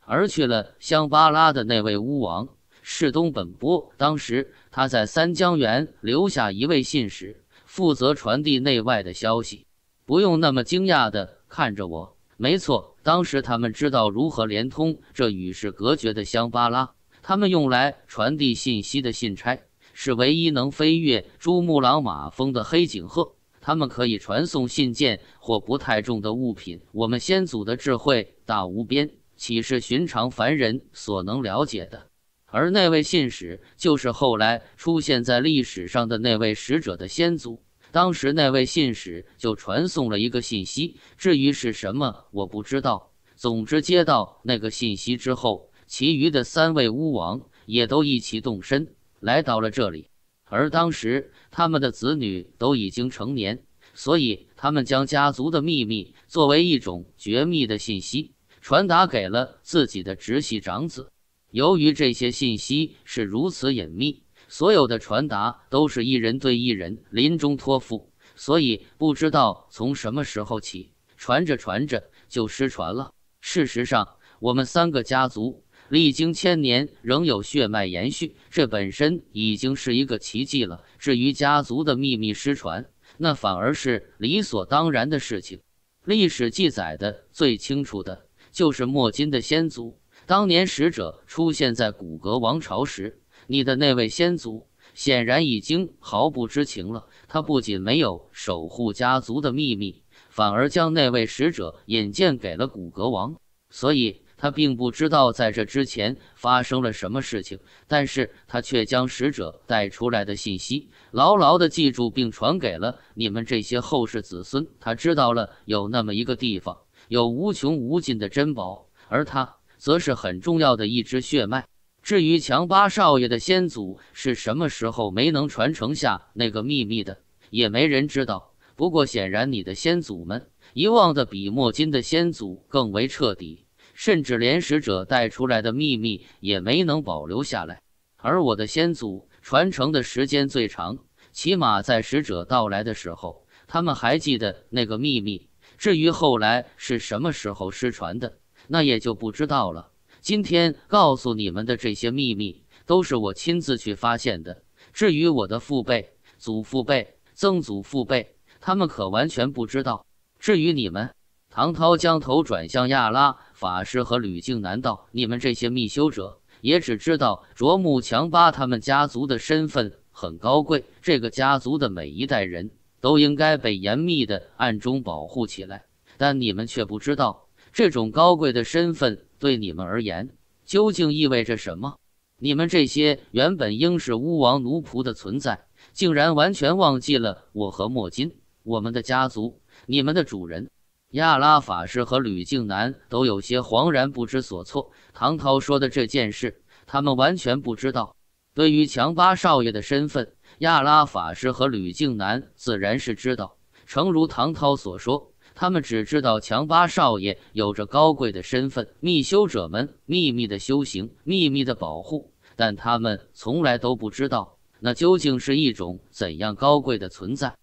而去了香巴拉的那位巫王是东本波，当时他在三江源留下一位信使，负责传递内外的消息。不用那么惊讶的看着我。没错，当时他们知道如何连通这与世隔绝的香巴拉。他们用来传递信息的信差是唯一能飞越珠穆朗玛峰的黑颈鹤。他们可以传送信件或不太重的物品。我们先祖的智慧大无边，岂是寻常凡人所能了解的？而那位信使，就是后来出现在历史上的那位使者的先祖。当时那位信使就传送了一个信息，至于是什么，我不知道。总之接到那个信息之后，其余的三位巫王也都一起动身来到了这里。而当时他们的子女都已经成年，所以他们将家族的秘密作为一种绝密的信息传达给了自己的直系长子。由于这些信息是如此隐秘。所有的传达都是一人对一人临终托付，所以不知道从什么时候起，传着传着就失传了。事实上，我们三个家族历经千年仍有血脉延续，这本身已经是一个奇迹了。至于家族的秘密失传，那反而是理所当然的事情。历史记载的最清楚的就是莫金的先祖当年使者出现在古格王朝时。你的那位先祖显然已经毫不知情了。他不仅没有守护家族的秘密，反而将那位使者引荐给了古格王，所以他并不知道在这之前发生了什么事情。但是他却将使者带出来的信息牢牢地记住，并传给了你们这些后世子孙。他知道了有那么一个地方有无穷无尽的珍宝，而他则是很重要的一支血脉。至于强巴少爷的先祖是什么时候没能传承下那个秘密的，也没人知道。不过显然，你的先祖们遗忘的比墨金的先祖更为彻底，甚至连使者带出来的秘密也没能保留下来。而我的先祖传承的时间最长，起码在使者到来的时候，他们还记得那个秘密。至于后来是什么时候失传的，那也就不知道了。今天告诉你们的这些秘密，都是我亲自去发现的。至于我的父辈、祖父辈、曾祖父辈，他们可完全不知道。至于你们，唐涛将头转向亚拉法师和吕静，难道你们这些密修者也只知道卓木强巴他们家族的身份很高贵？这个家族的每一代人都应该被严密的暗中保护起来，但你们却不知道这种高贵的身份。对你们而言，究竟意味着什么？你们这些原本应是巫王奴仆的存在，竟然完全忘记了我和莫金，我们的家族，你们的主人。亚拉法师和吕靖南都有些惶然不知所措。唐涛说的这件事，他们完全不知道。对于强巴少爷的身份，亚拉法师和吕靖南自然是知道。诚如唐涛所说。他们只知道强巴少爷有着高贵的身份，密修者们秘密的修行，秘密的保护，但他们从来都不知道那究竟是一种怎样高贵的存在。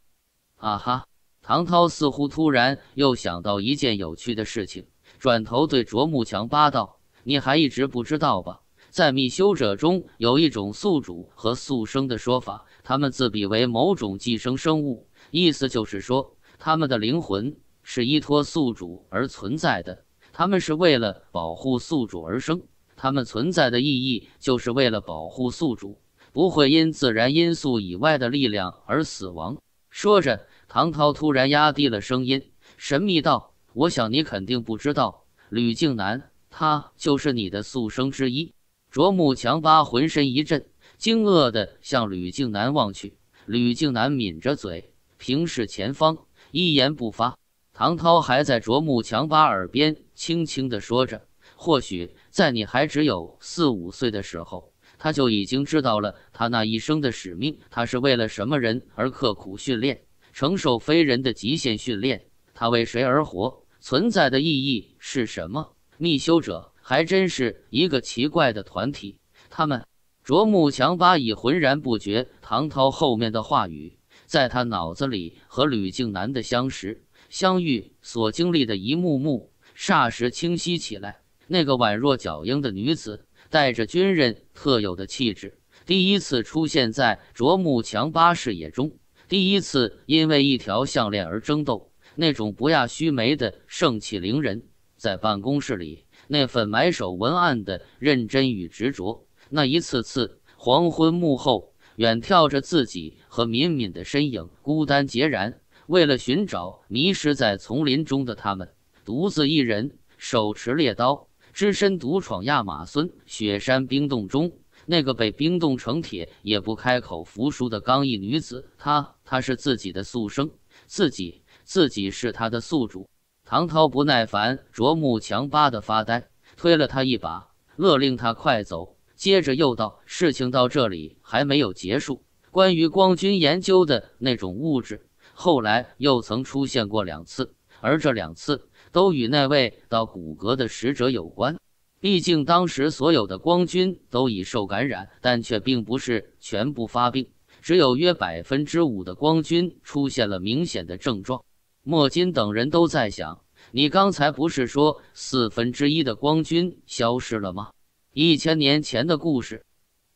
啊哈，唐涛似乎突然又想到一件有趣的事情，转头对卓木强八道：“你还一直不知道吧？在密修者中有一种宿主和宿生的说法，他们自比为某种寄生生物，意思就是说他们的灵魂。”是依托宿主而存在的，他们是为了保护宿主而生，他们存在的意义就是为了保护宿主不会因自然因素以外的力量而死亡。说着，唐涛突然压低了声音，神秘道：“我想你肯定不知道，吕静南，他就是你的宿生之一。”卓木强巴浑身一震，惊愕地向吕静南望去。吕静南抿着嘴，平视前方，一言不发。唐涛还在卓木强巴耳边轻轻地说着：“或许在你还只有四五岁的时候，他就已经知道了他那一生的使命。他是为了什么人而刻苦训练，承受非人的极限训练？他为谁而活？存在的意义是什么？”密修者还真是一个奇怪的团体。他们，卓木强巴已浑然不觉唐涛后面的话语，在他脑子里和吕静南的相识。相遇所经历的一幕幕，霎时清晰起来。那个宛若脚鹰的女子，带着军人特有的气质，第一次出现在卓木强巴视野中。第一次因为一条项链而争斗，那种不亚须眉的盛气凌人，在办公室里那份埋首文案的认真与执着，那一次次黄昏幕后远眺着自己和敏敏的身影，孤单孑然。为了寻找迷失在丛林中的他们，独自一人手持猎刀，只身独闯亚马孙雪山冰洞中。那个被冰冻成铁也不开口服输的刚毅女子，她，她是自己的宿生，自己，自己是她的宿主。唐涛不耐烦，卓木强巴的发呆，推了他一把，勒令他快走。接着又道：“事情到这里还没有结束，关于光军研究的那种物质。”后来又曾出现过两次，而这两次都与那位到骨骼的使者有关。毕竟当时所有的光军都已受感染，但却并不是全部发病，只有约百分之五的光军出现了明显的症状。莫金等人都在想：“你刚才不是说四分之一的光军消失了吗？”一千年前的故事，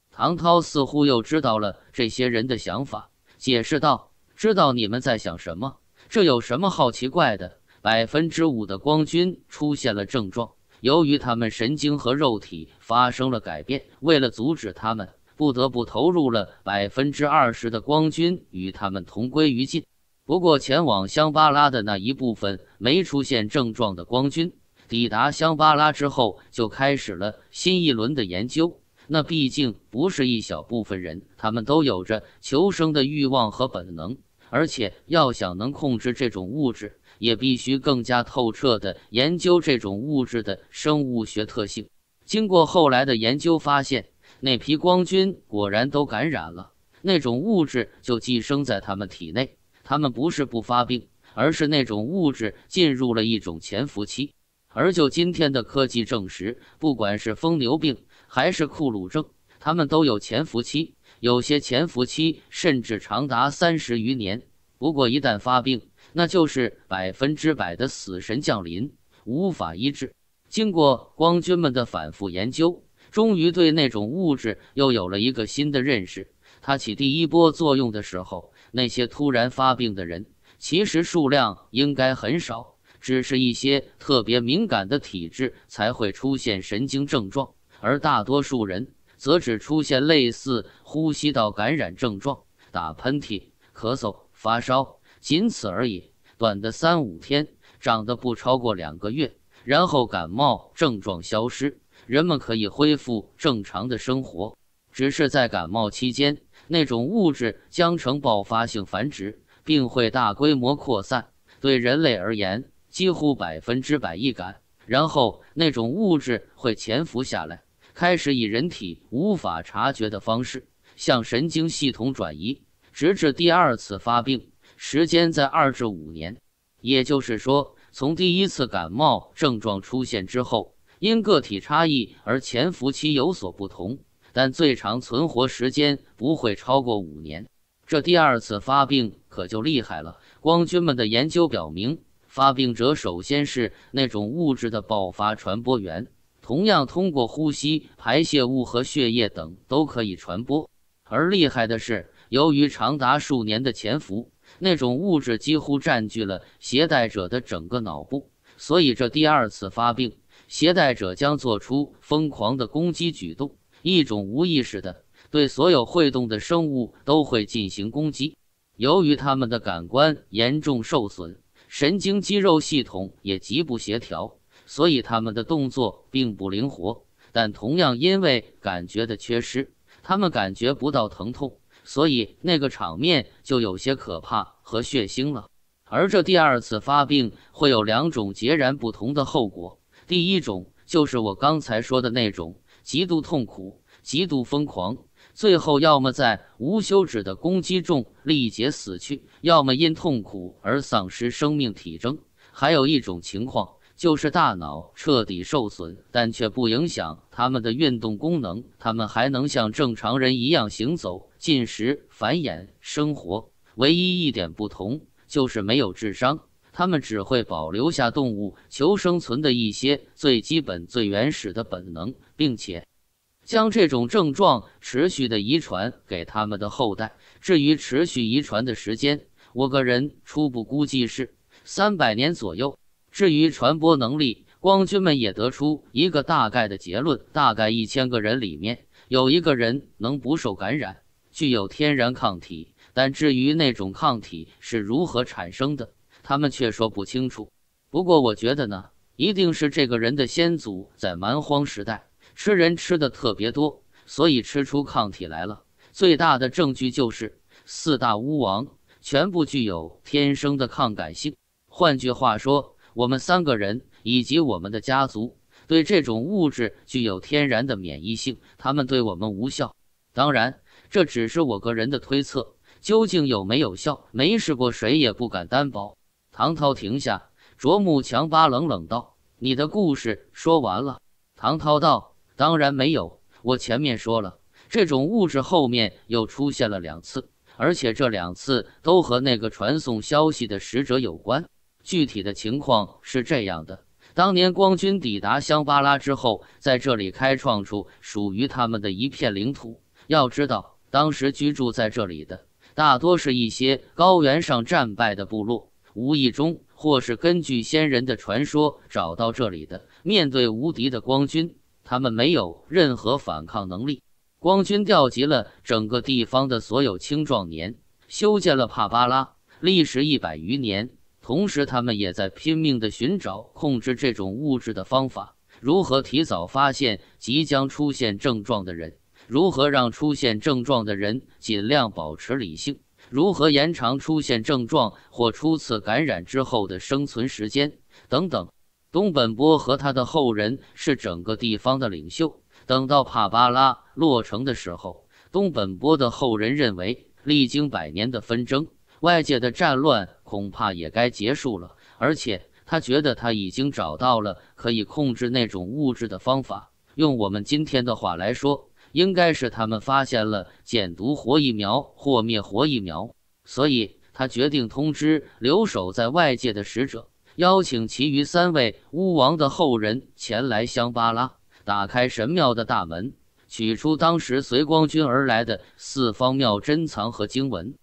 唐涛似乎又知道了这些人的想法，解释道。知道你们在想什么？这有什么好奇怪的？百分之五的光军出现了症状，由于他们神经和肉体发生了改变，为了阻止他们，不得不投入了百分之二十的光军与他们同归于尽。不过前往香巴拉的那一部分没出现症状的光军，抵达香巴拉之后就开始了新一轮的研究。那毕竟不是一小部分人，他们都有着求生的欲望和本能。而且要想能控制这种物质，也必须更加透彻地研究这种物质的生物学特性。经过后来的研究发现，那批光菌果然都感染了那种物质，就寄生在他们体内。他们不是不发病，而是那种物质进入了一种潜伏期。而就今天的科技证实，不管是疯牛病还是库鲁症，他们都有潜伏期。有些潜伏期甚至长达三十余年，不过一旦发病，那就是百分之百的死神降临，无法医治。经过光军们的反复研究，终于对那种物质又有了一个新的认识。它起第一波作用的时候，那些突然发病的人其实数量应该很少，只是一些特别敏感的体质才会出现神经症状，而大多数人。则只出现类似呼吸道感染症状，打喷嚏、咳嗽、发烧，仅此而已。短的三五天，长的不超过两个月，然后感冒症状消失，人们可以恢复正常的生活。只是在感冒期间，那种物质将呈爆发性繁殖，并会大规模扩散。对人类而言，几乎百分之百易感。然后，那种物质会潜伏下来。开始以人体无法察觉的方式向神经系统转移，直至第二次发病，时间在二至五年。也就是说，从第一次感冒症状出现之后，因个体差异而潜伏期有所不同，但最长存活时间不会超过五年。这第二次发病可就厉害了。光军们的研究表明，发病者首先是那种物质的爆发传播源。同样，通过呼吸、排泄物和血液等都可以传播。而厉害的是，由于长达数年的潜伏，那种物质几乎占据了携带者的整个脑部，所以这第二次发病，携带者将做出疯狂的攻击举动，一种无意识的对所有会动的生物都会进行攻击。由于他们的感官严重受损，神经肌肉系统也极不协调。所以他们的动作并不灵活，但同样因为感觉的缺失，他们感觉不到疼痛，所以那个场面就有些可怕和血腥了。而这第二次发病会有两种截然不同的后果：第一种就是我刚才说的那种极度痛苦、极度疯狂，最后要么在无休止的攻击中力竭死去，要么因痛苦而丧失生命体征；还有一种情况。就是大脑彻底受损，但却不影响他们的运动功能。他们还能像正常人一样行走、进食、繁衍、生活。唯一一点不同就是没有智商。他们只会保留下动物求生存的一些最基本、最原始的本能，并且将这种症状持续的遗传给他们的后代。至于持续遗传的时间，我个人初步估计是三百年左右。至于传播能力，光军们也得出一个大概的结论：大概一千个人里面有一个人能不受感染，具有天然抗体。但至于那种抗体是如何产生的，他们却说不清楚。不过我觉得呢，一定是这个人的先祖在蛮荒时代吃人吃的特别多，所以吃出抗体来了。最大的证据就是四大巫王全部具有天生的抗感性。换句话说。我们三个人以及我们的家族对这种物质具有天然的免疫性，它们对我们无效。当然，这只是我个人的推测，究竟有没有效，没试过，谁也不敢担保。唐涛停下，卓木强巴冷冷道：“你的故事说完了。”唐涛道：“当然没有，我前面说了，这种物质后面又出现了两次，而且这两次都和那个传送消息的使者有关。”具体的情况是这样的：当年光军抵达香巴拉之后，在这里开创出属于他们的一片领土。要知道，当时居住在这里的大多是一些高原上战败的部落，无意中或是根据先人的传说找到这里的。面对无敌的光军，他们没有任何反抗能力。光军调集了整个地方的所有青壮年，修建了帕巴拉，历时一百余年。同时，他们也在拼命地寻找控制这种物质的方法：如何提早发现即将出现症状的人，如何让出现症状的人尽量保持理性，如何延长出现症状或初次感染之后的生存时间，等等。东本波和他的后人是整个地方的领袖。等到帕巴拉落成的时候，东本波的后人认为，历经百年的纷争。外界的战乱恐怕也该结束了，而且他觉得他已经找到了可以控制那种物质的方法。用我们今天的话来说，应该是他们发现了减毒活疫苗或灭活疫苗。所以，他决定通知留守在外界的使者，邀请其余三位巫王的后人前来香巴拉，打开神庙的大门，取出当时随光君而来的四方庙珍藏和经文。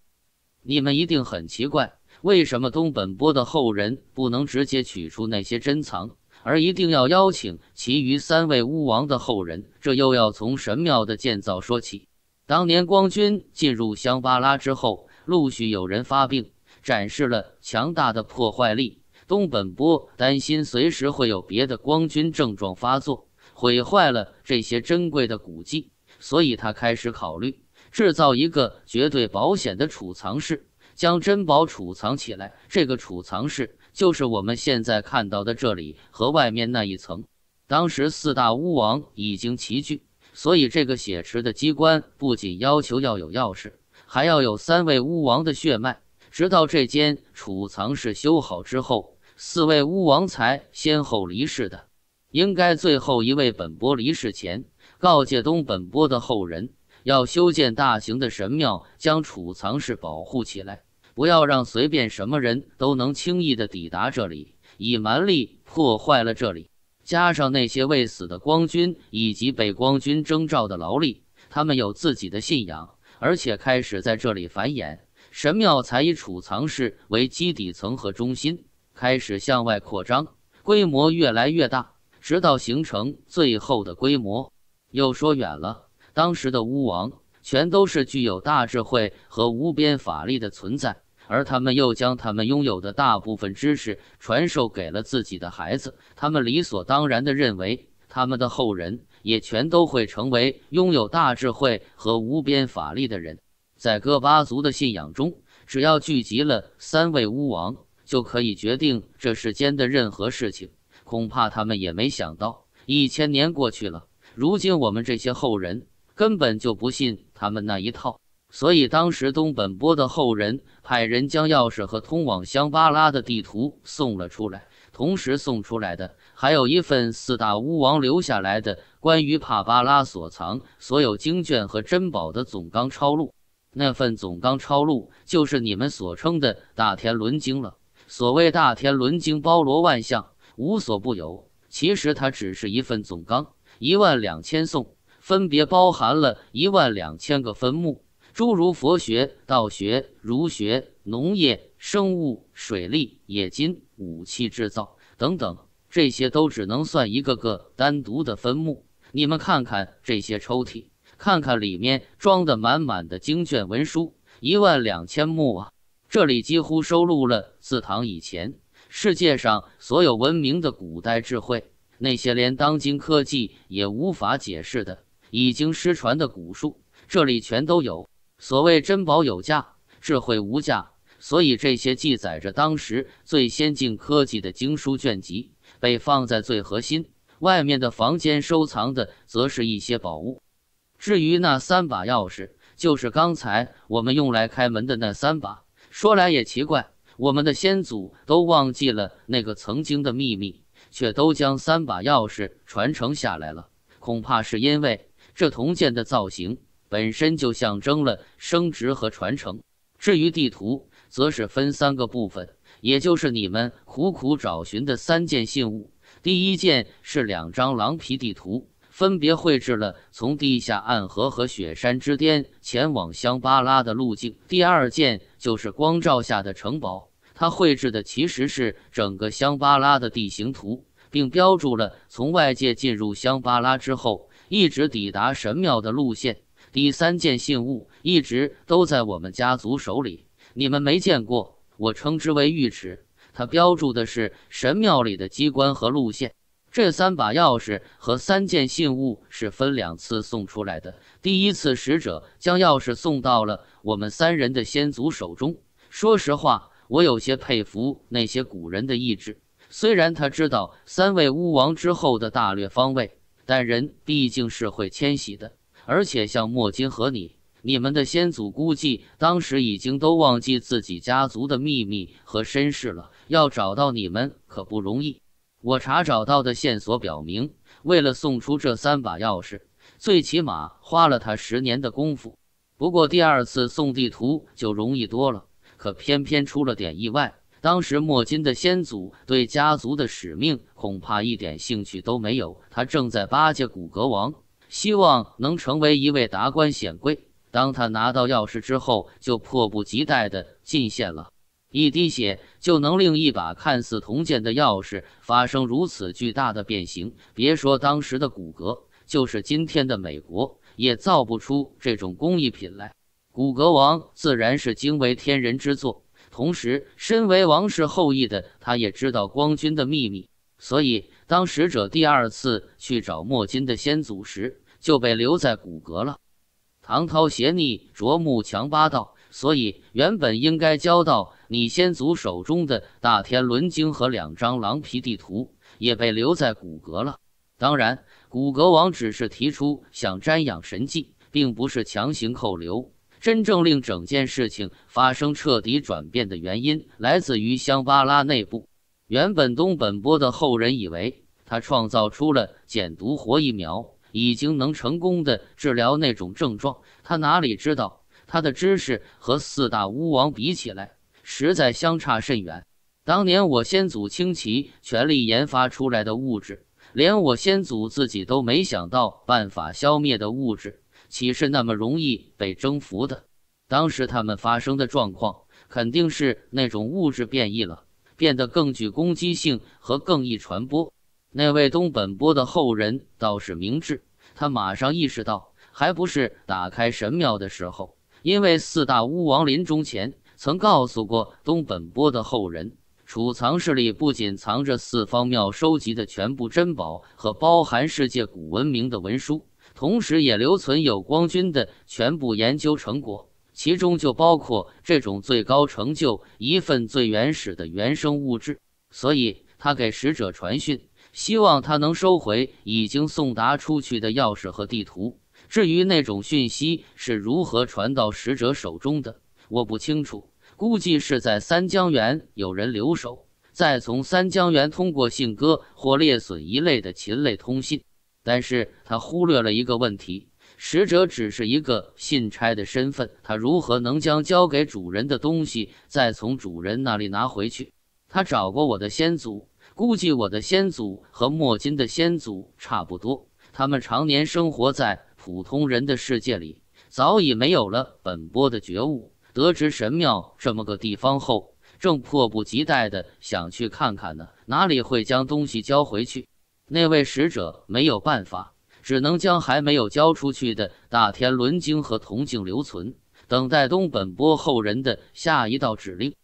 你们一定很奇怪，为什么东本波的后人不能直接取出那些珍藏，而一定要邀请其余三位巫王的后人？这又要从神庙的建造说起。当年光军进入香巴拉之后，陆续有人发病，展示了强大的破坏力。东本波担心随时会有别的光军症状发作，毁坏了这些珍贵的古迹，所以他开始考虑。制造一个绝对保险的储藏室，将珍宝储藏起来。这个储藏室就是我们现在看到的这里和外面那一层。当时四大巫王已经齐聚，所以这个血池的机关不仅要求要有钥匙，还要有三位巫王的血脉。直到这间储藏室修好之后，四位巫王才先后离世的。应该最后一位本波离世前，告诫东本波的后人。要修建大型的神庙，将储藏室保护起来，不要让随便什么人都能轻易的抵达这里，以蛮力破坏了这里。加上那些未死的光军以及被光军征召的劳力，他们有自己的信仰，而且开始在这里繁衍。神庙才以储藏室为基底层和中心，开始向外扩张，规模越来越大，直到形成最后的规模。又说远了。当时的巫王全都是具有大智慧和无边法力的存在，而他们又将他们拥有的大部分知识传授给了自己的孩子，他们理所当然地认为，他们的后人也全都会成为拥有大智慧和无边法力的人。在哥巴族的信仰中，只要聚集了三位巫王，就可以决定这世间的任何事情。恐怕他们也没想到，一千年过去了，如今我们这些后人。根本就不信他们那一套，所以当时东本波的后人派人将钥匙和通往香巴拉的地图送了出来，同时送出来的还有一份四大巫王留下来的关于帕巴拉所藏所有经卷和珍宝的总纲抄录。那份总纲抄录就是你们所称的大天轮经了。所谓大天轮经包罗万象，无所不有，其实它只是一份总纲，一万两千颂。分别包含了一万两千个分目，诸如佛学、道学、儒学、农业、生物、水利、冶金、武器制造等等，这些都只能算一个个单独的分目。你们看看这些抽屉，看看里面装的满满的经卷文书，一万两千目啊！这里几乎收录了自唐以前世界上所有文明的古代智慧，那些连当今科技也无法解释的。已经失传的古树，这里全都有。所谓珍宝有价，智慧无价，所以这些记载着当时最先进科技的经书卷籍被放在最核心。外面的房间收藏的则是一些宝物。至于那三把钥匙，就是刚才我们用来开门的那三把。说来也奇怪，我们的先祖都忘记了那个曾经的秘密，却都将三把钥匙传承下来了。恐怕是因为。这铜剑的造型本身就象征了升值和传承。至于地图，则是分三个部分，也就是你们苦苦找寻的三件信物。第一件是两张狼皮地图，分别绘制了从地下暗河和雪山之巅前往香巴拉的路径。第二件就是光照下的城堡，它绘制的其实是整个香巴拉的地形图，并标注了从外界进入香巴拉之后。一直抵达神庙的路线。第三件信物一直都在我们家族手里，你们没见过。我称之为玉尺，它标注的是神庙里的机关和路线。这三把钥匙和三件信物是分两次送出来的。第一次，使者将钥匙送到了我们三人的先祖手中。说实话，我有些佩服那些古人的意志，虽然他知道三位巫王之后的大略方位。但人毕竟是会迁徙的，而且像莫金和你，你们的先祖估计当时已经都忘记自己家族的秘密和身世了。要找到你们可不容易。我查找到的线索表明，为了送出这三把钥匙，最起码花了他十年的功夫。不过第二次送地图就容易多了，可偏偏出了点意外。当时莫金的先祖对家族的使命恐怕一点兴趣都没有，他正在巴结古格王，希望能成为一位达官显贵。当他拿到钥匙之后，就迫不及待地进献了。一滴血就能令一把看似铜剑的钥匙发生如此巨大的变形，别说当时的古格，就是今天的美国也造不出这种工艺品来。古格王自然是惊为天人之作。同时，身为王室后裔的他，也知道光君的秘密，所以当使者第二次去找墨金的先祖时，就被留在古格了。唐涛斜睨卓木强巴道：“所以原本应该交到你先祖手中的大天轮经和两张狼皮地图，也被留在古格了。当然，古格王只是提出想瞻仰神迹，并不是强行扣留。”真正令整件事情发生彻底转变的原因，来自于香巴拉内部。原本东本波的后人以为他创造出了减毒活疫苗，已经能成功的治疗那种症状。他哪里知道，他的知识和四大巫王比起来，实在相差甚远。当年我先祖清奇全力研发出来的物质，连我先祖自己都没想到办法消灭的物质。岂是那么容易被征服的？当时他们发生的状况，肯定是那种物质变异了，变得更具攻击性和更易传播。那位东本波的后人倒是明智，他马上意识到，还不是打开神庙的时候，因为四大巫王临终前曾告诉过东本波的后人，储藏室里不仅藏着四方庙收集的全部珍宝，和包含世界古文明的文书。同时，也留存有光军的全部研究成果，其中就包括这种最高成就一份最原始的原生物质。所以，他给使者传讯，希望他能收回已经送达出去的钥匙和地图。至于那种讯息是如何传到使者手中的，我不清楚，估计是在三江源有人留守，再从三江源通过信鸽或猎隼一类的禽类通信。但是他忽略了一个问题：使者只是一个信差的身份，他如何能将交给主人的东西再从主人那里拿回去？他找过我的先祖，估计我的先祖和墨金的先祖差不多，他们常年生活在普通人的世界里，早已没有了本波的觉悟。得知神庙这么个地方后，正迫不及待地想去看看呢，哪里会将东西交回去？那位使者没有办法，只能将还没有交出去的大天轮经和铜镜留存，等待东本波后人的下一道指令。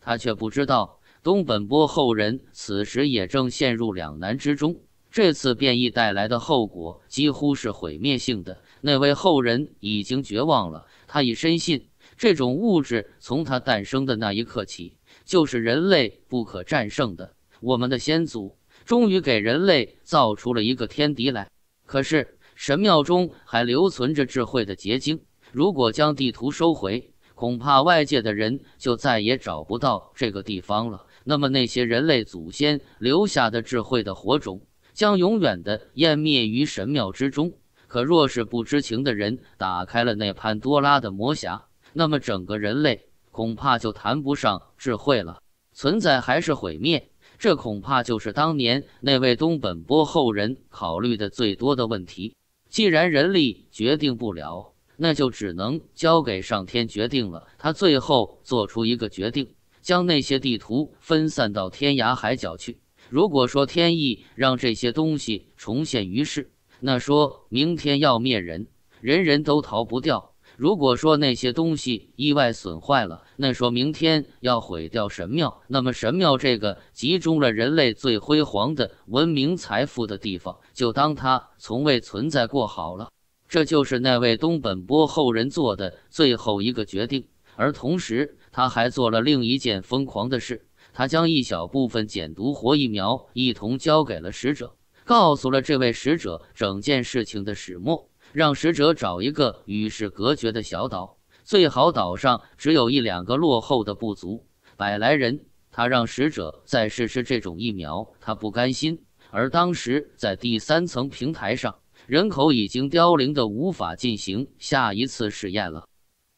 他却不知道，东本波后人此时也正陷入两难之中。这次变异带来的后果几乎是毁灭性的。那位后人已经绝望了，他已深信，这种物质从他诞生的那一刻起，就是人类不可战胜的。我们的先祖。终于给人类造出了一个天敌来。可是神庙中还留存着智慧的结晶，如果将地图收回，恐怕外界的人就再也找不到这个地方了。那么那些人类祖先留下的智慧的火种，将永远的湮灭于神庙之中。可若是不知情的人打开了那潘多拉的魔匣，那么整个人类恐怕就谈不上智慧了，存在还是毁灭？这恐怕就是当年那位东本波后人考虑的最多的问题。既然人力决定不了，那就只能交给上天决定了。他最后做出一个决定，将那些地图分散到天涯海角去。如果说天意让这些东西重现于世，那说明天要灭人，人人都逃不掉。如果说那些东西意外损坏了，那说明天要毁掉神庙，那么神庙这个集中了人类最辉煌的文明财富的地方，就当它从未存在过好了。这就是那位东本波后人做的最后一个决定，而同时他还做了另一件疯狂的事：他将一小部分减毒活疫苗一同交给了使者，告诉了这位使者整件事情的始末，让使者找一个与世隔绝的小岛。最好岛上只有一两个落后的部族，百来人。他让使者再试试这种疫苗，他不甘心。而当时在第三层平台上，人口已经凋零的无法进行下一次试验了。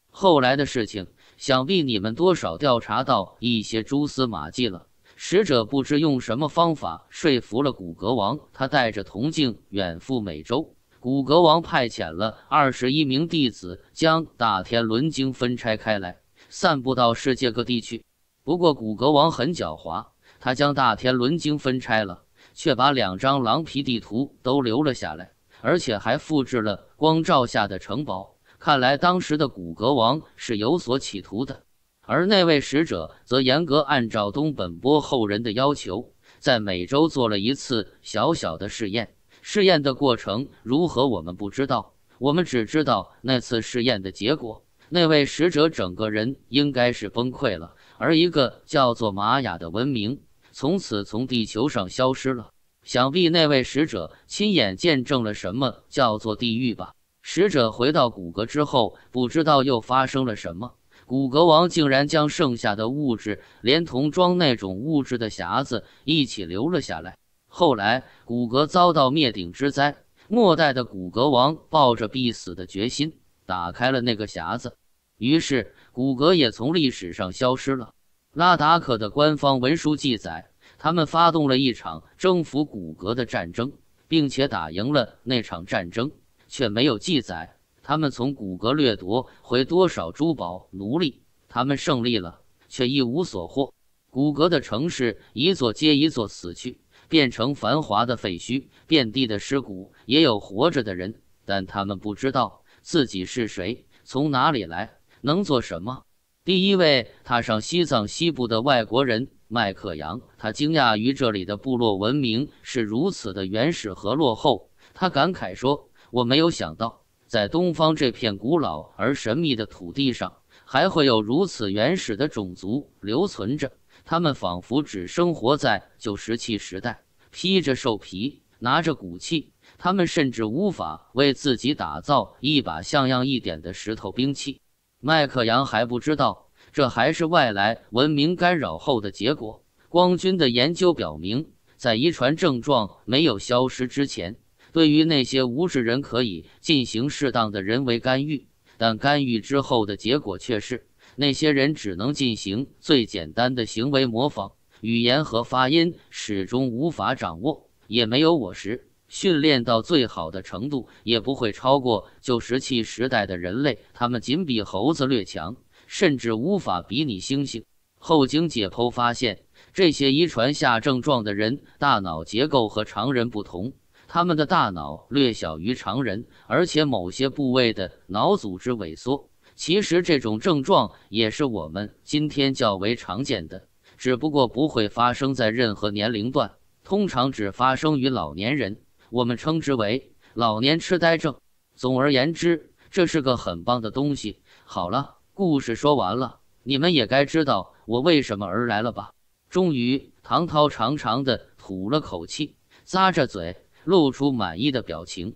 后来的事情，想必你们多少调查到一些蛛丝马迹了。使者不知用什么方法说服了古格王，他带着铜镜远赴美洲。古格王派遣了二十一名弟子，将《大天轮经》分拆开来，散布到世界各地去。不过，古格王很狡猾，他将《大天轮经》分拆了，却把两张狼皮地图都留了下来，而且还复制了光照下的城堡。看来，当时的古格王是有所企图的。而那位使者则严格按照东本波后人的要求，在每周做了一次小小的试验。试验的过程如何，我们不知道。我们只知道那次试验的结果，那位使者整个人应该是崩溃了。而一个叫做玛雅的文明，从此从地球上消失了。想必那位使者亲眼见证了什么叫做地狱吧。使者回到骨骼之后，不知道又发生了什么。骨骼王竟然将剩下的物质，连同装那种物质的匣子一起留了下来。后来，古格遭到灭顶之灾。末代的古格王抱着必死的决心打开了那个匣子，于是古格也从历史上消失了。拉达克的官方文书记载，他们发动了一场征服古格的战争，并且打赢了那场战争，却没有记载他们从古格掠夺回多少珠宝、奴隶。他们胜利了，却一无所获。古格的城市一座接一座死去。变成繁华的废墟，遍地的尸骨，也有活着的人，但他们不知道自己是谁，从哪里来，能做什么。第一位踏上西藏西部的外国人麦克杨，他惊讶于这里的部落文明是如此的原始和落后，他感慨说：“我没有想到，在东方这片古老而神秘的土地上，还会有如此原始的种族留存着。”他们仿佛只生活在旧石器时代，披着兽皮，拿着骨器。他们甚至无法为自己打造一把像样一点的石头兵器。麦克杨还不知道，这还是外来文明干扰后的结果。光军的研究表明，在遗传症状没有消失之前，对于那些无知人可以进行适当的人为干预，但干预之后的结果却是。那些人只能进行最简单的行为模仿，语言和发音始终无法掌握，也没有我时训练到最好的程度，也不会超过旧石器时代的人类。他们仅比猴子略强，甚至无法比拟猩猩。后经解剖发现，这些遗传下症状的人大脑结构和常人不同，他们的大脑略小于常人，而且某些部位的脑组织萎缩。其实这种症状也是我们今天较为常见的，只不过不会发生在任何年龄段，通常只发生于老年人，我们称之为老年痴呆症。总而言之，这是个很棒的东西。好了，故事说完了，你们也该知道我为什么而来了吧？终于，唐涛长长的吐了口气，咂着嘴，露出满意的表情。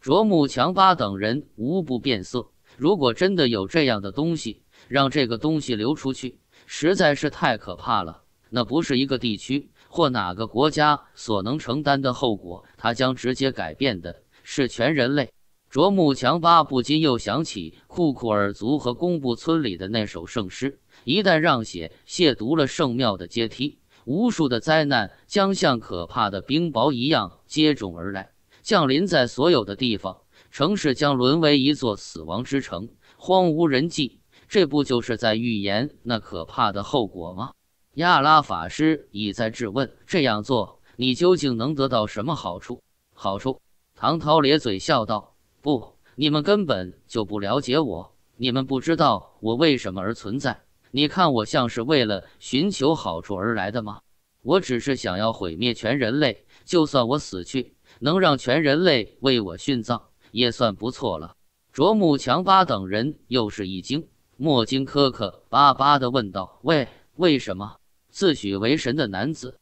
卓木强巴等人无不变色。如果真的有这样的东西，让这个东西流出去，实在是太可怕了。那不是一个地区或哪个国家所能承担的后果，它将直接改变的是全人类。卓木强巴不禁又想起库库尔族和工布村里的那首圣诗：一旦让血亵渎了圣庙的阶梯，无数的灾难将像可怕的冰雹一样接踵而来，降临在所有的地方。城市将沦为一座死亡之城，荒无人迹。这不就是在预言那可怕的后果吗？亚拉法师已在质问：“这样做，你究竟能得到什么好处？”好处？唐涛咧嘴笑道：“不，你们根本就不了解我。你们不知道我为什么而存在。你看我像是为了寻求好处而来的吗？我只是想要毁灭全人类。就算我死去，能让全人类为我殉葬。”也算不错了。卓木强巴等人又是一惊，莫金磕磕巴巴地问道：“为为什么自诩为神的男子？”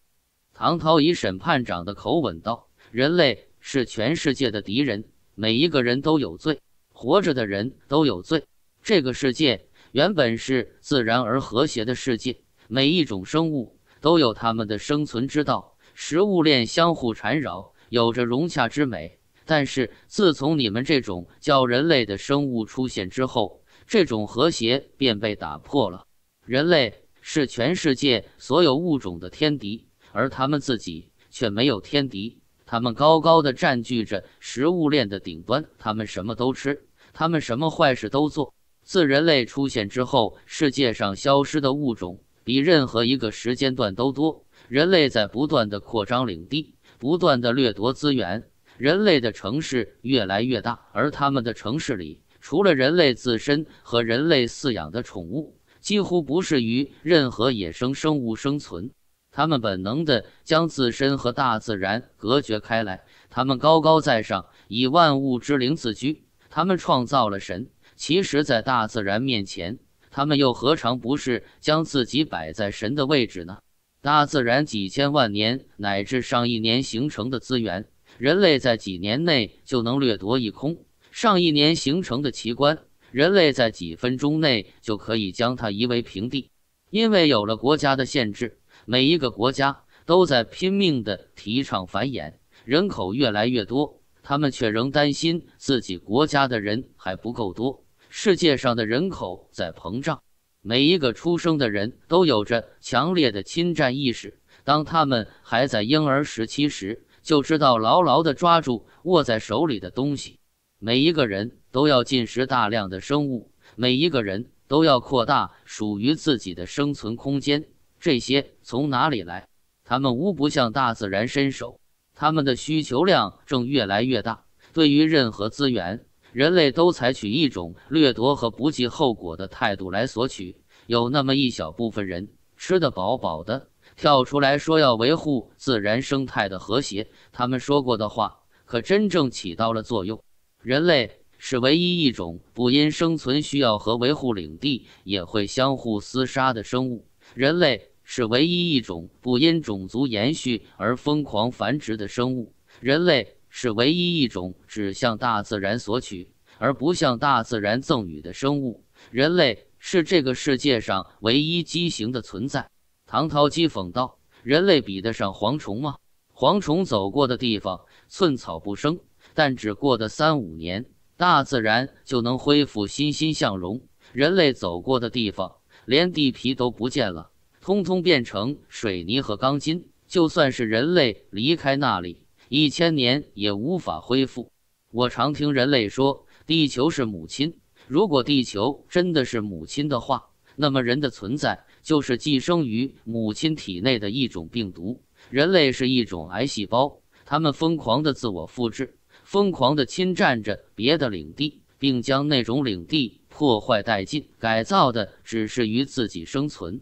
唐涛以审判长的口吻道：“人类是全世界的敌人，每一个人都有罪，活着的人都有罪。这个世界原本是自然而和谐的世界，每一种生物都有他们的生存之道，食物链相互缠绕，有着融洽之美。”但是自从你们这种叫人类的生物出现之后，这种和谐便被打破了。人类是全世界所有物种的天敌，而他们自己却没有天敌。他们高高的占据着食物链的顶端，他们什么都吃，他们什么坏事都做。自人类出现之后，世界上消失的物种比任何一个时间段都多。人类在不断的扩张领地，不断的掠夺资源。人类的城市越来越大，而他们的城市里，除了人类自身和人类饲养的宠物，几乎不适于任何野生生物生存。他们本能地将自身和大自然隔绝开来，他们高高在上，以万物之灵自居。他们创造了神，其实，在大自然面前，他们又何尝不是将自己摆在神的位置呢？大自然几千万年乃至上亿年形成的资源。人类在几年内就能掠夺一空上一年形成的奇观，人类在几分钟内就可以将它夷为平地。因为有了国家的限制，每一个国家都在拼命地提倡繁衍，人口越来越多，他们却仍担心自己国家的人还不够多。世界上的人口在膨胀，每一个出生的人都有着强烈的侵占意识。当他们还在婴儿时期时，就知道牢牢地抓住握在手里的东西。每一个人都要进食大量的生物，每一个人都要扩大属于自己的生存空间。这些从哪里来？他们无不向大自然伸手。他们的需求量正越来越大。对于任何资源，人类都采取一种掠夺和不计后果的态度来索取。有那么一小部分人吃得饱饱的。跳出来说要维护自然生态的和谐，他们说过的话可真正起到了作用。人类是唯一一种不因生存需要和维护领地也会相互厮杀的生物；人类是唯一一种不因种族延续而疯狂繁殖的生物；人类是唯一一种只向大自然索取而不向大自然赠予的生物；人类是这个世界上唯一畸形的存在。唐涛讥讽道：“人类比得上蝗虫吗？蝗虫走过的地方寸草不生，但只过的三五年，大自然就能恢复欣欣向荣。人类走过的地方，连地皮都不见了，通通变成水泥和钢筋。就算是人类离开那里一千年，也无法恢复。我常听人类说，地球是母亲。如果地球真的是母亲的话，那么人的存在……”就是寄生于母亲体内的一种病毒。人类是一种癌细胞，它们疯狂的自我复制，疯狂的侵占着别的领地，并将那种领地破坏殆尽，改造的只是于自己生存。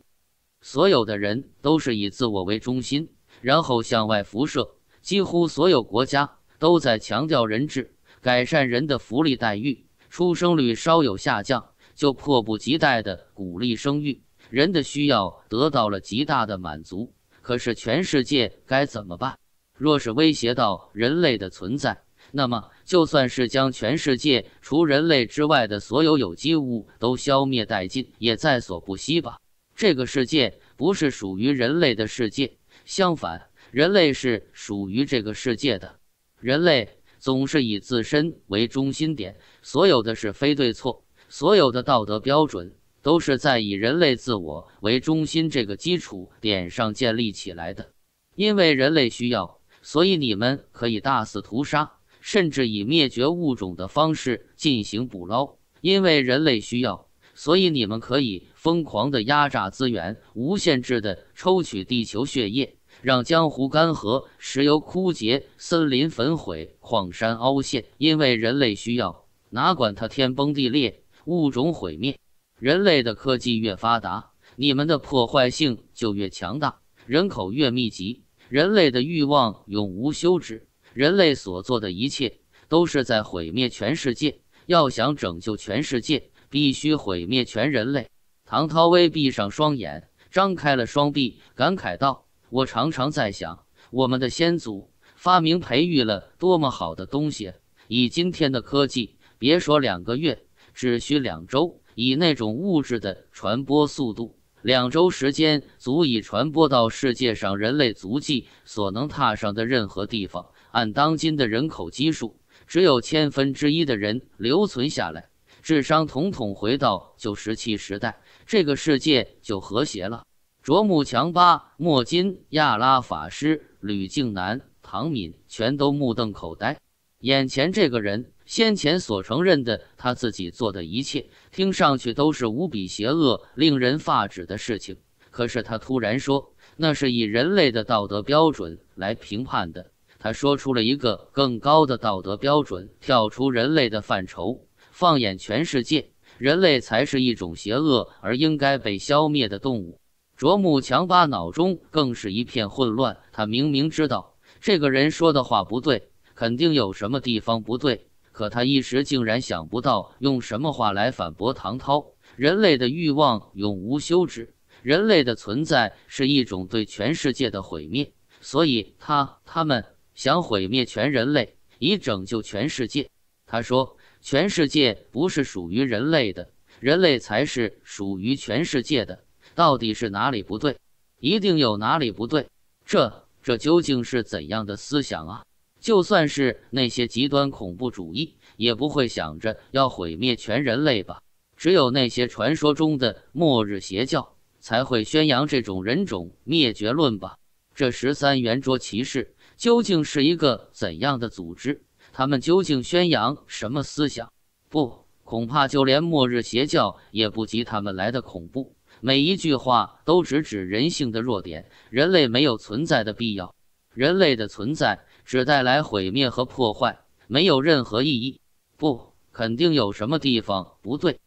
所有的人都是以自我为中心，然后向外辐射。几乎所有国家都在强调人治，改善人的福利待遇，出生率稍有下降，就迫不及待的鼓励生育。人的需要得到了极大的满足，可是全世界该怎么办？若是威胁到人类的存在，那么就算是将全世界除人类之外的所有有机物都消灭殆尽，也在所不惜吧。这个世界不是属于人类的世界，相反，人类是属于这个世界的。人类总是以自身为中心点，所有的是非对错，所有的道德标准。都是在以人类自我为中心这个基础点上建立起来的。因为人类需要，所以你们可以大肆屠杀，甚至以灭绝物种的方式进行捕捞。因为人类需要，所以你们可以疯狂的压榨资源，无限制的抽取地球血液，让江湖干涸，石油枯竭，森林焚毁，矿山凹陷。因为人类需要，哪管它天崩地裂，物种毁灭。人类的科技越发达，你们的破坏性就越强大；人口越密集，人类的欲望永无休止。人类所做的一切都是在毁灭全世界。要想拯救全世界，必须毁灭全人类。唐涛微闭上双眼，张开了双臂，感慨道：“我常常在想，我们的先祖发明培育了多么好的东西。以今天的科技，别说两个月，只需两周。”以那种物质的传播速度，两周时间足以传播到世界上人类足迹所能踏上的任何地方。按当今的人口基数，只有千分之一的人留存下来，智商统统回到旧石器时代，这个世界就和谐了。卓木强巴、莫金、亚拉法师、吕静南、唐敏全都目瞪口呆，眼前这个人先前所承认的他自己做的一切。听上去都是无比邪恶、令人发指的事情。可是他突然说，那是以人类的道德标准来评判的。他说出了一个更高的道德标准，跳出人类的范畴，放眼全世界，人类才是一种邪恶而应该被消灭的动物。卓木强巴脑中更是一片混乱。他明明知道这个人说的话不对，肯定有什么地方不对。可他一时竟然想不到用什么话来反驳唐涛。人类的欲望永无休止，人类的存在是一种对全世界的毁灭，所以他他们想毁灭全人类以拯救全世界。他说：“全世界不是属于人类的，人类才是属于全世界的。到底是哪里不对？一定有哪里不对。这这究竟是怎样的思想啊？”就算是那些极端恐怖主义，也不会想着要毁灭全人类吧？只有那些传说中的末日邪教才会宣扬这种人种灭绝论吧？这十三圆桌骑士究竟是一个怎样的组织？他们究竟宣扬什么思想？不，恐怕就连末日邪教也不及他们来的恐怖。每一句话都直指人性的弱点，人类没有存在的必要，人类的存在。只带来毁灭和破坏，没有任何意义。不，肯定有什么地方不对。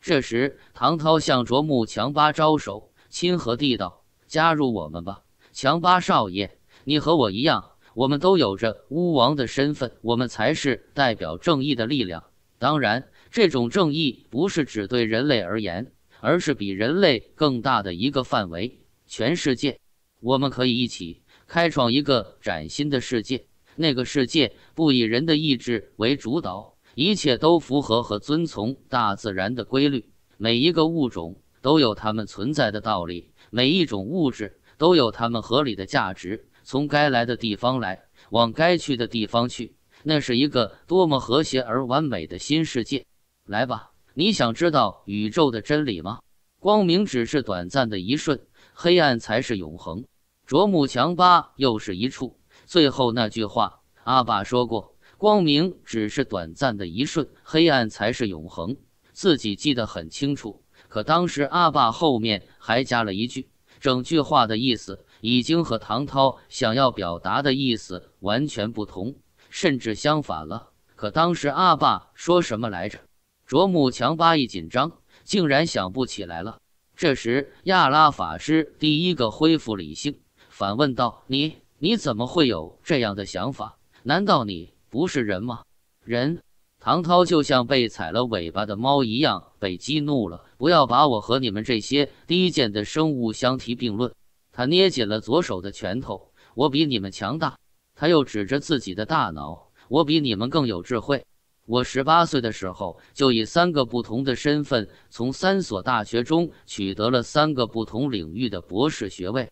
这时，唐涛向卓木强巴招手，亲和地道：“加入我们吧，强巴少爷，你和我一样，我们都有着巫王的身份，我们才是代表正义的力量。当然，这种正义不是只对人类而言，而是比人类更大的一个范围，全世界，我们可以一起。”开创一个崭新的世界，那个世界不以人的意志为主导，一切都符合和遵从大自然的规律。每一个物种都有它们存在的道理，每一种物质都有它们合理的价值。从该来的地方来，往该去的地方去，那是一个多么和谐而完美的新世界！来吧，你想知道宇宙的真理吗？光明只是短暂的一瞬，黑暗才是永恒。卓木强巴又是一处。最后那句话，阿爸说过：“光明只是短暂的一瞬，黑暗才是永恒。”自己记得很清楚。可当时阿爸后面还加了一句，整句话的意思已经和唐涛想要表达的意思完全不同，甚至相反了。可当时阿爸说什么来着？卓木强巴一紧张，竟然想不起来了。这时亚拉法师第一个恢复理性。反问道：“你你怎么会有这样的想法？难道你不是人吗？”人，唐涛就像被踩了尾巴的猫一样被激怒了。不要把我和你们这些低贱的生物相提并论！他捏紧了左手的拳头。我比你们强大。他又指着自己的大脑：“我比你们更有智慧。我十八岁的时候，就以三个不同的身份，从三所大学中取得了三个不同领域的博士学位。”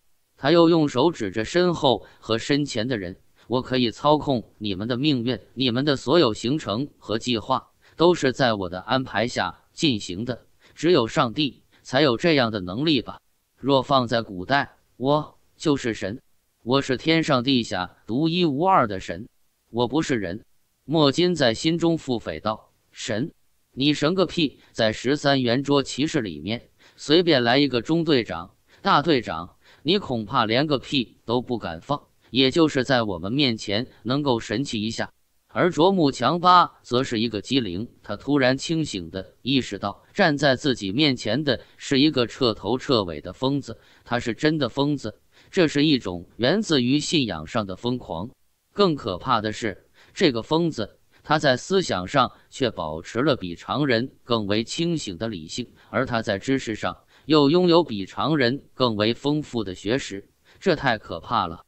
他又用手指着身后和身前的人：“我可以操控你们的命运，你们的所有行程和计划都是在我的安排下进行的。只有上帝才有这样的能力吧？若放在古代，我就是神，我是天上地下独一无二的神，我不是人。”莫金在心中腹诽道：“神，你神个屁！在十三圆桌骑士里面，随便来一个中队长、大队长。”你恐怕连个屁都不敢放，也就是在我们面前能够神气一下。而卓木强巴则是一个机灵，他突然清醒的意识到，站在自己面前的是一个彻头彻尾的疯子。他是真的疯子，这是一种源自于信仰上的疯狂。更可怕的是，这个疯子他在思想上却保持了比常人更为清醒的理性，而他在知识上。又拥有比常人更为丰富的学识，这太可怕了。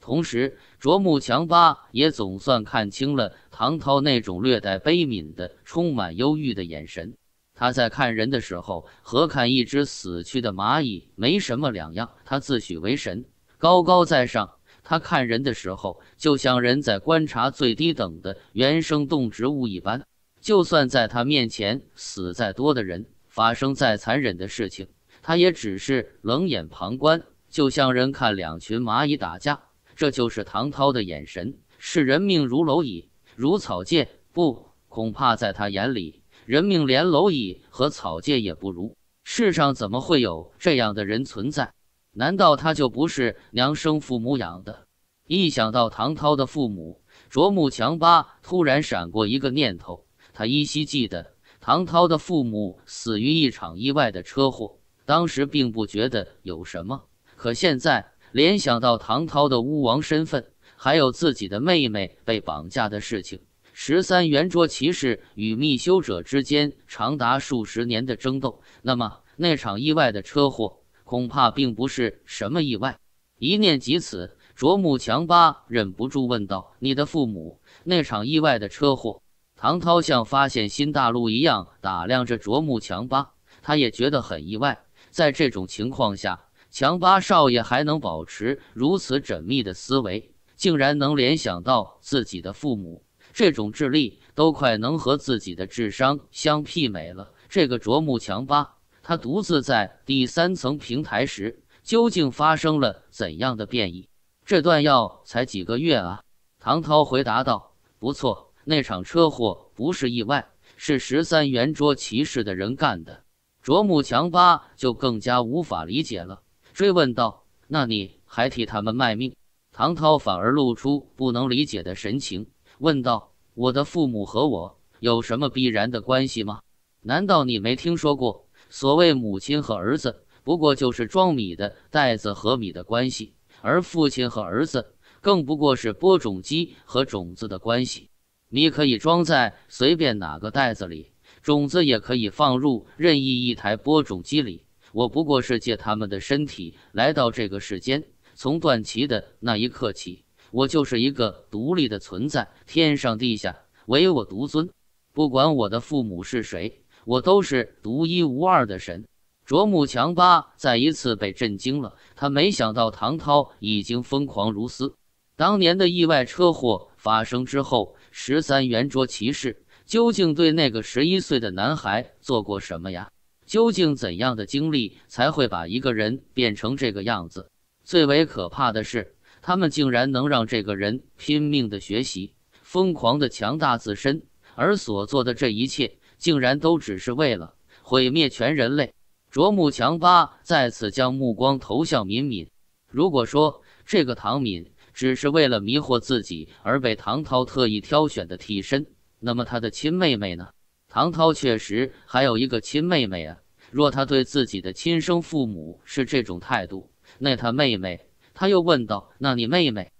同时，卓木强巴也总算看清了唐涛那种略带悲悯的、充满忧郁的眼神。他在看人的时候，和看一只死去的蚂蚁没什么两样。他自诩为神，高高在上。他看人的时候，就像人在观察最低等的原生动植物一般。就算在他面前死再多的人。发生再残忍的事情，他也只是冷眼旁观，就像人看两群蚂蚁打架。这就是唐涛的眼神，视人命如蝼蚁，如草芥。不，恐怕在他眼里，人命连蝼蚁和草芥也不如。世上怎么会有这样的人存在？难道他就不是娘生父母养的？一想到唐涛的父母，卓木强巴突然闪过一个念头，他依稀记得。唐涛的父母死于一场意外的车祸，当时并不觉得有什么。可现在联想到唐涛的巫王身份，还有自己的妹妹被绑架的事情，十三圆桌骑士与密修者之间长达数十年的争斗，那么那场意外的车祸恐怕并不是什么意外。一念及此，卓木强巴忍不住问道：“你的父母那场意外的车祸？”唐涛像发现新大陆一样打量着卓木强巴，他也觉得很意外。在这种情况下，强巴少爷还能保持如此缜密的思维，竟然能联想到自己的父母，这种智力都快能和自己的智商相媲美了。这个卓木强巴，他独自在第三层平台时，究竟发生了怎样的变异？这段药才几个月啊？唐涛回答道：“不错。”那场车祸不是意外，是十三圆桌骑士的人干的。卓木强巴就更加无法理解了，追问道：“那你还替他们卖命？”唐涛反而露出不能理解的神情，问道：“我的父母和我有什么必然的关系吗？难道你没听说过，所谓母亲和儿子，不过就是装米的袋子和米的关系，而父亲和儿子，更不过是播种机和种子的关系。”你可以装在随便哪个袋子里，种子也可以放入任意一台播种机里。我不过是借他们的身体来到这个世间，从断脐的那一刻起，我就是一个独立的存在。天上地下，唯我独尊。不管我的父母是谁，我都是独一无二的神。卓木强巴再一次被震惊了，他没想到唐涛已经疯狂如斯。当年的意外车祸发生之后。十三圆桌骑士究竟对那个十一岁的男孩做过什么呀？究竟怎样的经历才会把一个人变成这个样子？最为可怕的是，他们竟然能让这个人拼命的学习，疯狂的强大自身，而所做的这一切，竟然都只是为了毁灭全人类。卓木强巴再次将目光投向敏敏，如果说这个唐敏……只是为了迷惑自己而被唐涛特意挑选的替身，那么他的亲妹妹呢？唐涛确实还有一个亲妹妹啊。若他对自己的亲生父母是这种态度，那他妹妹……他又问道：“那你妹妹？”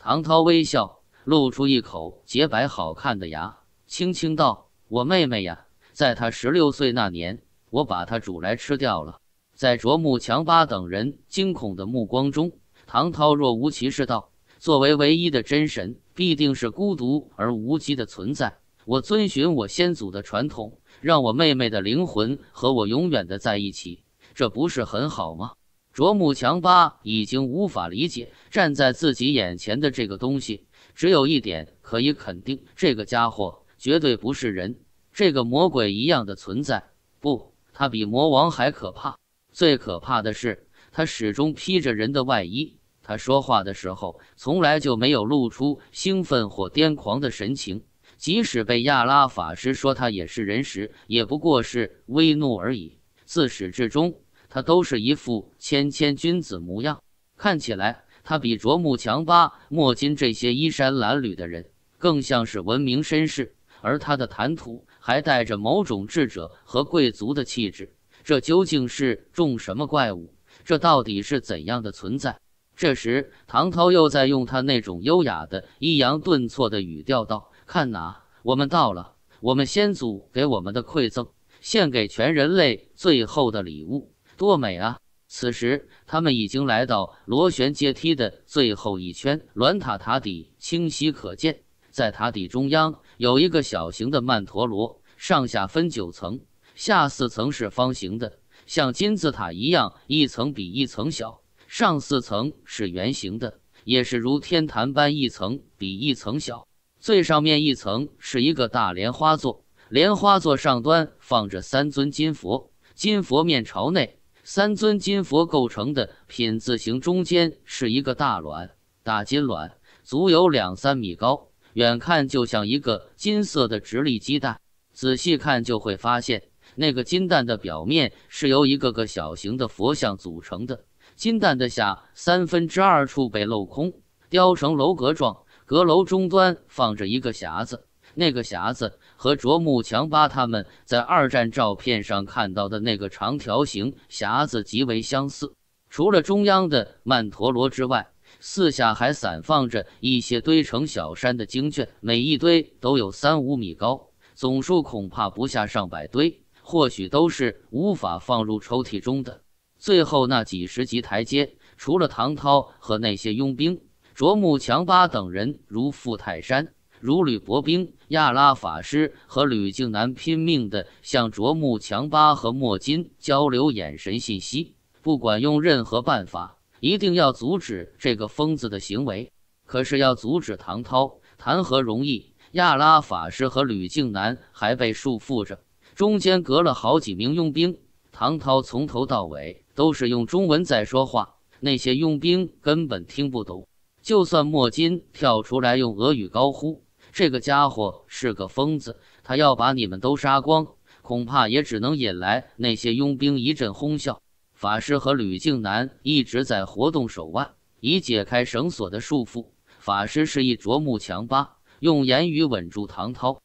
唐涛微笑，露出一口洁白好看的牙，轻轻道：“我妹妹呀，在她十六岁那年，我把她煮来吃掉了。”在卓木强巴等人惊恐的目光中，唐涛若无其事道。作为唯一的真神，必定是孤独而无极的存在。我遵循我先祖的传统，让我妹妹的灵魂和我永远的在一起，这不是很好吗？卓木强巴已经无法理解站在自己眼前的这个东西，只有一点可以肯定：这个家伙绝对不是人，这个魔鬼一样的存在。不，他比魔王还可怕。最可怕的是，他始终披着人的外衣。他说话的时候，从来就没有露出兴奋或癫狂的神情，即使被亚拉法师说他也是人时，也不过是微怒而已。自始至终，他都是一副谦谦君子模样，看起来他比卓木强巴、莫金这些衣衫褴褛的人，更像是文明绅士。而他的谈吐还带着某种智者和贵族的气质，这究竟是种什么怪物？这到底是怎样的存在？这时，唐涛又在用他那种优雅的、抑扬顿挫的语调道：“看哪，我们到了！我们先祖给我们的馈赠，献给全人类最后的礼物，多美啊！”此时，他们已经来到螺旋阶梯的最后一圈，卵塔塔底清晰可见。在塔底中央有一个小型的曼陀罗，上下分九层，下四层是方形的，像金字塔一样，一层比一层小。上四层是圆形的，也是如天坛般一层比一层小。最上面一层是一个大莲花座，莲花座上端放着三尊金佛，金佛面朝内，三尊金佛构成的品字形，中间是一个大卵，大金卵足有两三米高，远看就像一个金色的直立鸡蛋，仔细看就会发现，那个金蛋的表面是由一个个小型的佛像组成的。金蛋的下三分之二处被镂空，雕成楼阁状。阁楼中端放着一个匣子，那个匣子和卓木强巴他们在二战照片上看到的那个长条形匣子极为相似。除了中央的曼陀罗之外，四下还散放着一些堆成小山的经卷，每一堆都有三五米高，总数恐怕不下上百堆，或许都是无法放入抽屉中的。最后那几十级台阶，除了唐涛和那些佣兵，卓木强巴等人如赴泰山，如履薄冰。亚拉法师和吕静南拼命地向卓木强巴和莫金交流眼神信息，不管用任何办法，一定要阻止这个疯子的行为。可是要阻止唐涛，谈何容易？亚拉法师和吕静南还被束缚着，中间隔了好几名佣兵。唐涛从头到尾。都是用中文在说话，那些佣兵根本听不懂。就算莫金跳出来用俄语高呼：“这个家伙是个疯子，他要把你们都杀光。”恐怕也只能引来那些佣兵一阵哄笑。法师和吕静南一直在活动手腕，以解开绳索的束缚。法师示意卓木强巴用言语稳住唐涛。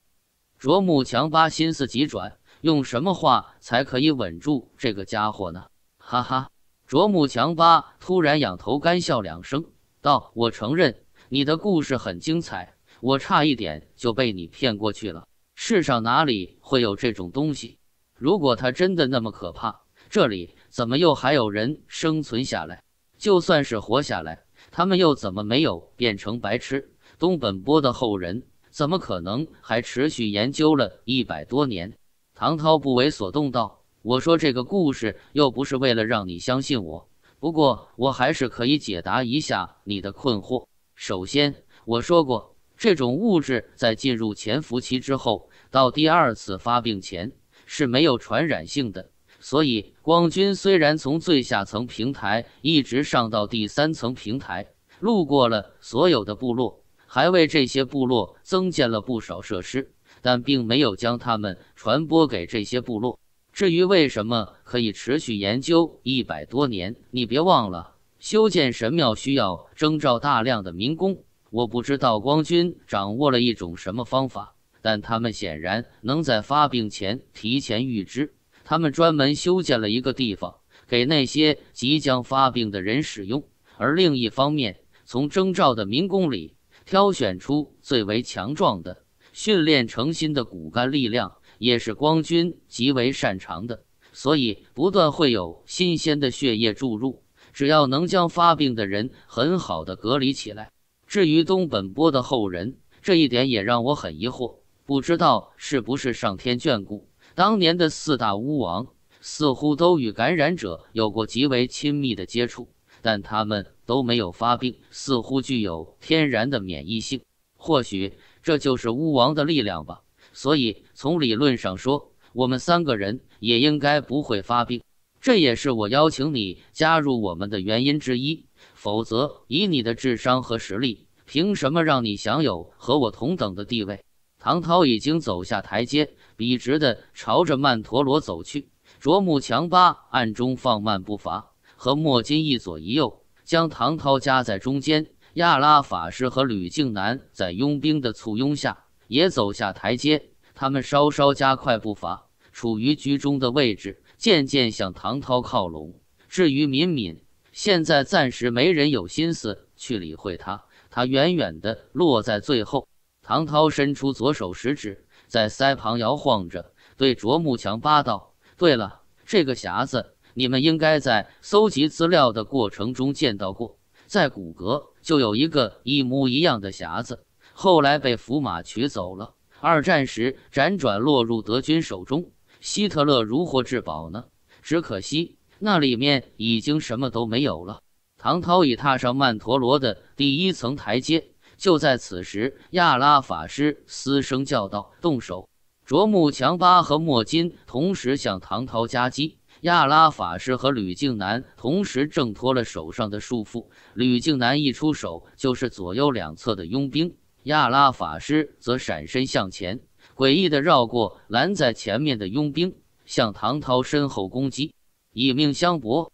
卓木强巴心思急转，用什么话才可以稳住这个家伙呢？哈哈，卓木强巴突然仰头干笑两声，道：“我承认你的故事很精彩，我差一点就被你骗过去了。世上哪里会有这种东西？如果它真的那么可怕，这里怎么又还有人生存下来？就算是活下来，他们又怎么没有变成白痴？东本波的后人怎么可能还持续研究了一百多年？”唐涛不为所动道。我说这个故事又不是为了让你相信我，不过我还是可以解答一下你的困惑。首先，我说过，这种物质在进入潜伏期之后，到第二次发病前是没有传染性的。所以，广军虽然从最下层平台一直上到第三层平台，路过了所有的部落，还为这些部落增建了不少设施，但并没有将它们传播给这些部落。至于为什么可以持续研究一百多年，你别忘了，修建神庙需要征召大量的民工。我不知道光军掌握了一种什么方法，但他们显然能在发病前提前预知。他们专门修建了一个地方，给那些即将发病的人使用；而另一方面，从征召的民工里挑选出最为强壮的，训练成新的骨干力量。也是光君极为擅长的，所以不断会有新鲜的血液注入。只要能将发病的人很好的隔离起来。至于东本波的后人，这一点也让我很疑惑，不知道是不是上天眷顾。当年的四大巫王似乎都与感染者有过极为亲密的接触，但他们都没有发病，似乎具有天然的免疫性。或许这就是巫王的力量吧。所以，从理论上说，我们三个人也应该不会发病。这也是我邀请你加入我们的原因之一。否则，以你的智商和实力，凭什么让你享有和我同等的地位？唐涛已经走下台阶，笔直的朝着曼陀罗走去。卓木强巴暗中放慢步伐，和莫金一左一右将唐涛夹在中间。亚拉法师和吕竞南在佣兵的簇拥下。也走下台阶，他们稍稍加快步伐，处于居中的位置，渐渐向唐涛靠拢。至于敏敏，现在暂时没人有心思去理会他，他远远地落在最后。唐涛伸出左手食指，在腮旁摇晃着，对卓木强八道：“对了，这个匣子，你们应该在搜集资料的过程中见到过，在骨骼就有一个一模一样的匣子。”后来被福马取走了。二战时辗转落入德军手中，希特勒如获至宝呢。只可惜那里面已经什么都没有了。唐涛已踏上曼陀罗的第一层台阶，就在此时，亚拉法师嘶声叫道：“动手！”卓木强巴和莫金同时向唐涛夹击。亚拉法师和吕竞南同时挣脱了手上的束缚。吕竞南一出手就是左右两侧的佣兵。亚拉法师则闪身向前，诡异地绕过拦在前面的佣兵，向唐涛身后攻击，以命相搏。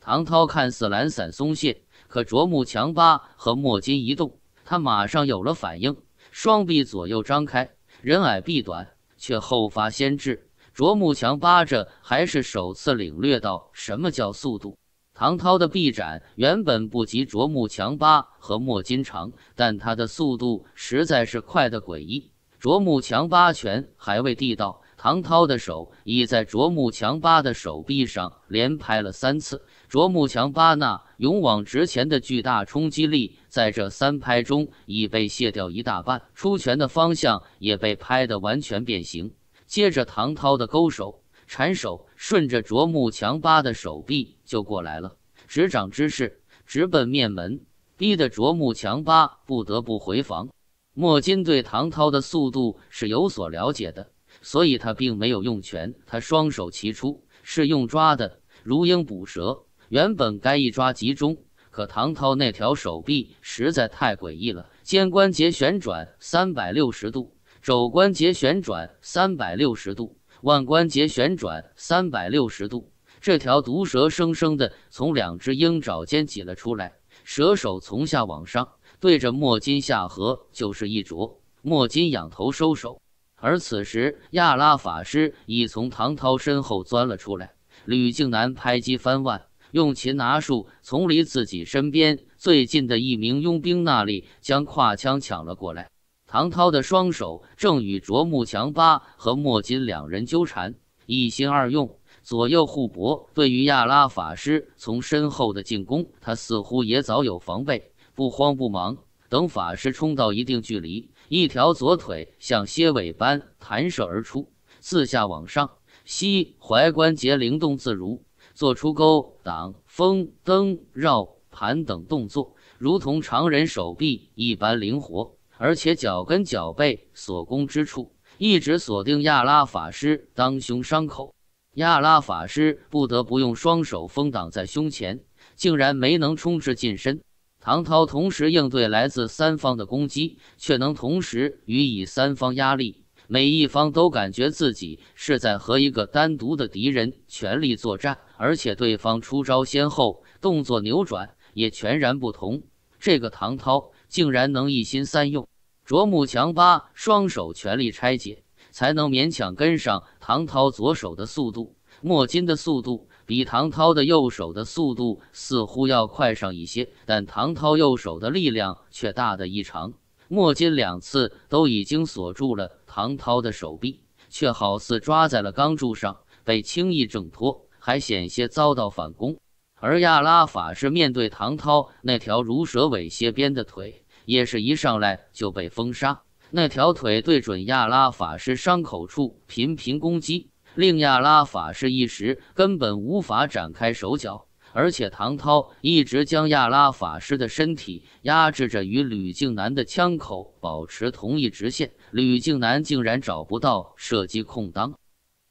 唐涛看似懒散松懈，可卓木强巴和墨金一动，他马上有了反应，双臂左右张开，人矮臂短，却后发先至。卓木强巴这还是首次领略到什么叫速度。唐涛的臂展原本不及卓木强巴和莫金长，但他的速度实在是快得诡异。卓木强巴拳还未递到，唐涛的手已在卓木强巴的手臂上连拍了三次。卓木强巴那勇往直前的巨大冲击力，在这三拍中已被卸掉一大半，出拳的方向也被拍得完全变形。接着，唐涛的勾手、缠手。顺着卓木强巴的手臂就过来了，执掌之势直奔面门，逼得卓木强巴不得不回防。莫金对唐涛的速度是有所了解的，所以他并没有用拳，他双手齐出，是用抓的，如鹰捕蛇。原本该一抓即中，可唐涛那条手臂实在太诡异了，肩关节旋转三百六十度，肘关节旋转三百六十度。腕关节旋转三百六十度，这条毒蛇生生的从两只鹰爪间挤了出来，蛇首从下往上对着莫金下颌就是一啄。莫金仰头收手，而此时亚拉法师已从唐涛身后钻了出来。吕静南拍击翻腕，用擒拿术从离自己身边最近的一名佣兵那里将挎枪抢了过来。唐涛的双手正与卓木强巴和莫金两人纠缠，一心二用，左右互搏。对于亚拉法师从身后的进攻，他似乎也早有防备，不慌不忙。等法师冲到一定距离，一条左腿像蝎尾般弹射而出，自下往上，膝踝关节灵动自如，做出勾、挡、风蹬、绕、盘等动作，如同常人手臂一般灵活。而且脚跟脚背所攻之处，一直锁定亚拉法师当胸伤口，亚拉法师不得不用双手封挡在胸前，竟然没能冲至近身。唐涛同时应对来自三方的攻击，却能同时予以三方压力，每一方都感觉自己是在和一个单独的敌人全力作战，而且对方出招先后、动作扭转也全然不同。这个唐涛竟然能一心三用。卓木强巴双手全力拆解，才能勉强跟上唐涛左手的速度。墨金的速度比唐涛的右手的速度似乎要快上一些，但唐涛右手的力量却大得异常。墨金两次都已经锁住了唐涛的手臂，却好似抓在了钢柱上，被轻易挣脱，还险些遭到反攻。而亚拉法师面对唐涛那条如蛇尾蝎鞭的腿。也是一上来就被封杀。那条腿对准亚拉法师伤口处频频攻击，令亚拉法师一时根本无法展开手脚。而且唐涛一直将亚拉法师的身体压制着，与吕靖南的枪口保持同一直线。吕靖南竟然找不到射击空当。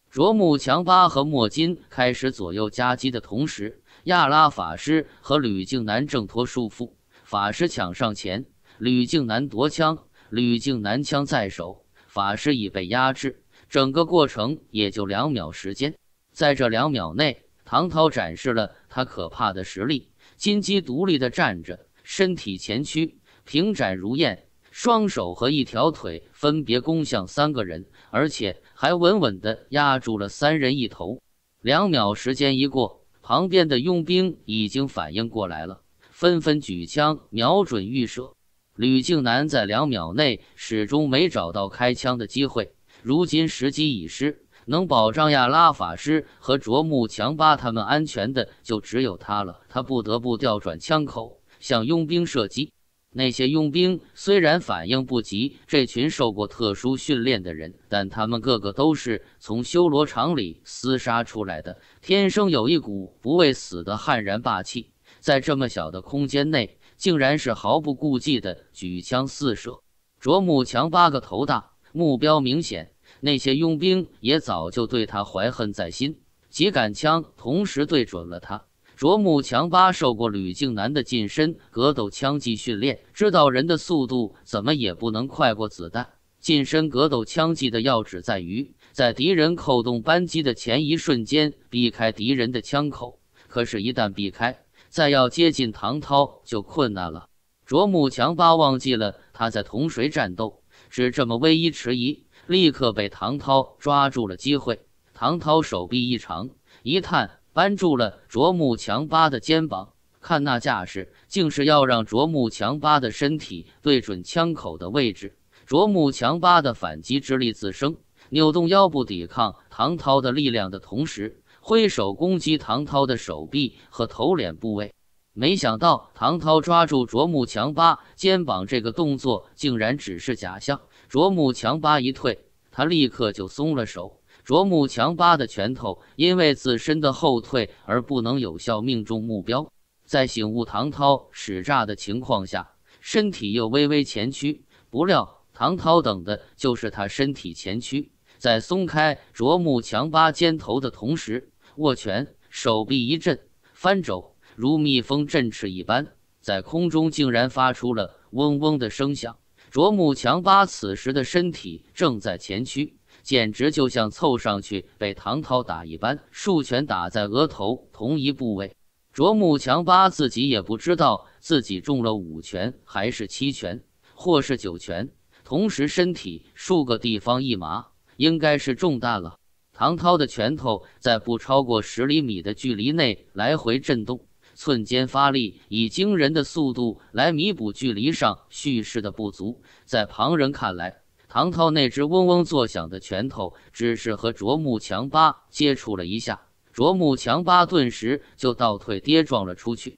卓木强巴和莫金开始左右夹击的同时，亚拉法师和吕靖南挣脱束缚，法师抢上前。吕靖南夺枪，吕靖南枪在手，法师已被压制。整个过程也就两秒时间，在这两秒内，唐涛展示了他可怕的实力。金鸡独立的站着，身体前屈，平展如燕，双手和一条腿分别攻向三个人，而且还稳稳的压住了三人一头。两秒时间一过，旁边的佣兵已经反应过来了，纷纷举枪瞄准预设。吕静南在两秒内始终没找到开枪的机会，如今时机已失，能保障亚拉法师和卓木强巴他们安全的就只有他了。他不得不调转枪口向佣兵射击。那些佣兵虽然反应不及这群受过特殊训练的人，但他们个个都是从修罗场里厮杀出来的，天生有一股不畏死的悍然霸气，在这么小的空间内。竟然是毫不顾忌的举枪四射。卓木强八个头大，目标明显，那些佣兵也早就对他怀恨在心。几杆枪同时对准了他。卓木强八受过吕竞南的近身格斗枪技训练，知道人的速度怎么也不能快过子弹。近身格斗枪技的要旨在于，在敌人扣动扳机的前一瞬间避开敌人的枪口。可是，一旦避开，再要接近唐涛就困难了。卓木强巴忘记了他在同谁战斗，只这么微一迟疑，立刻被唐涛抓住了机会。唐涛手臂一长一探，扳住了卓木强巴的肩膀。看那架势，竟是要让卓木强巴的身体对准枪口的位置。卓木强巴的反击之力自生，扭动腰部抵抗唐涛的力量的同时。挥手攻击唐涛的手臂和头脸部位，没想到唐涛抓住卓木强巴肩膀这个动作竟然只是假象。卓木强巴一退，他立刻就松了手。卓木强巴的拳头因为自身的后退而不能有效命中目标，在醒悟唐涛使诈的情况下，身体又微微前屈。不料唐涛等的就是他身体前屈，在松开卓木强巴肩头的同时。握拳，手臂一震，翻肘如蜜蜂振翅一般，在空中竟然发出了嗡嗡的声响。卓木强巴此时的身体正在前屈，简直就像凑上去被唐涛打一般。数拳打在额头同一部位，卓木强巴自己也不知道自己中了五拳还是七拳，或是九拳，同时身体数个地方一麻，应该是中弹了。唐涛的拳头在不超过十厘米的距离内来回震动，寸间发力，以惊人的速度来弥补距离上蓄势的不足。在旁人看来，唐涛那只嗡嗡作响的拳头只是和卓木强巴接触了一下，卓木强巴顿时就倒退跌撞了出去。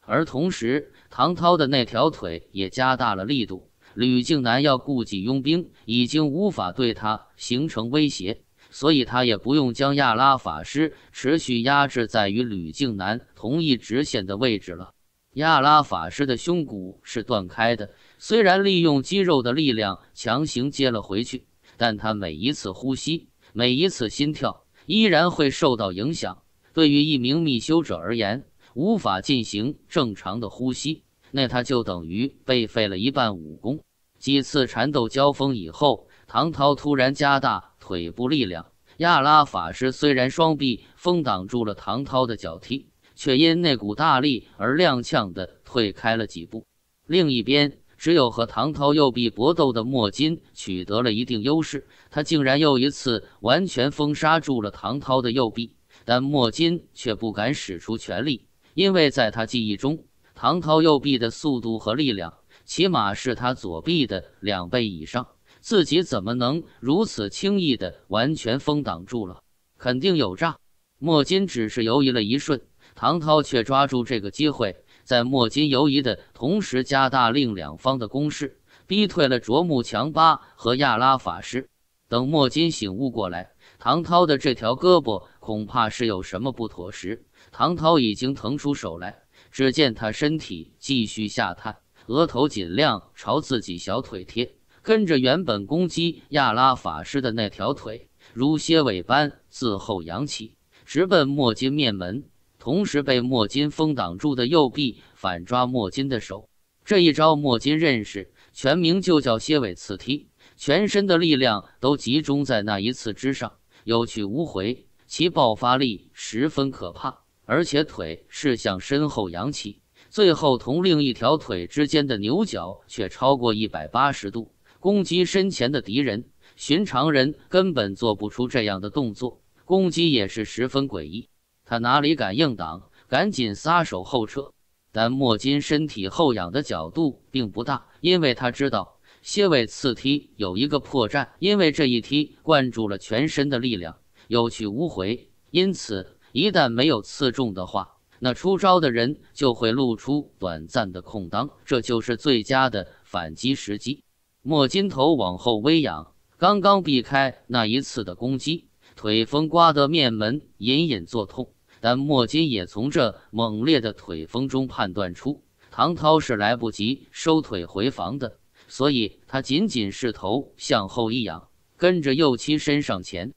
而同时，唐涛的那条腿也加大了力度。吕静南要顾及佣兵，已经无法对他形成威胁。所以他也不用将亚拉法师持续压制在与吕靖南同一直线的位置了。亚拉法师的胸骨是断开的，虽然利用肌肉的力量强行接了回去，但他每一次呼吸、每一次心跳依然会受到影响。对于一名密修者而言，无法进行正常的呼吸，那他就等于被废了一半武功。几次缠斗交锋以后，唐涛突然加大。腿部力量，亚拉法师虽然双臂封挡住了唐涛的脚踢，却因那股大力而踉跄地退开了几步。另一边，只有和唐涛右臂搏斗的莫金取得了一定优势，他竟然又一次完全封杀住了唐涛的右臂，但莫金却不敢使出全力，因为在他记忆中，唐涛右臂的速度和力量起码是他左臂的两倍以上。自己怎么能如此轻易的完全封挡住了？肯定有诈！莫金只是犹疑了一瞬，唐涛却抓住这个机会，在莫金犹疑的同时，加大另两方的攻势，逼退了卓木强巴和亚拉法师。等莫金醒悟过来，唐涛的这条胳膊恐怕是有什么不妥时，唐涛已经腾出手来。只见他身体继续下探，额头尽量朝自己小腿贴。跟着原本攻击亚拉法师的那条腿，如蝎尾般自后扬起，直奔墨金面门。同时，被墨金封挡住的右臂反抓墨金的手。这一招墨金认识，全名就叫蝎尾刺踢。全身的力量都集中在那一次之上，有去无回。其爆发力十分可怕，而且腿是向身后扬起，最后同另一条腿之间的牛角却超过一百八十度。攻击身前的敌人，寻常人根本做不出这样的动作。攻击也是十分诡异，他哪里敢硬挡，赶紧撒手后撤。但莫金身体后仰的角度并不大，因为他知道蝎尾刺踢有一个破绽，因为这一踢灌注了全身的力量，有去无回。因此，一旦没有刺中的话，那出招的人就会露出短暂的空当，这就是最佳的反击时机。莫金头往后微仰，刚刚避开那一次的攻击，腿风刮得面门隐隐作痛。但莫金也从这猛烈的腿风中判断出，唐涛是来不及收腿回防的，所以他仅仅是头向后一仰，跟着右欺身上前。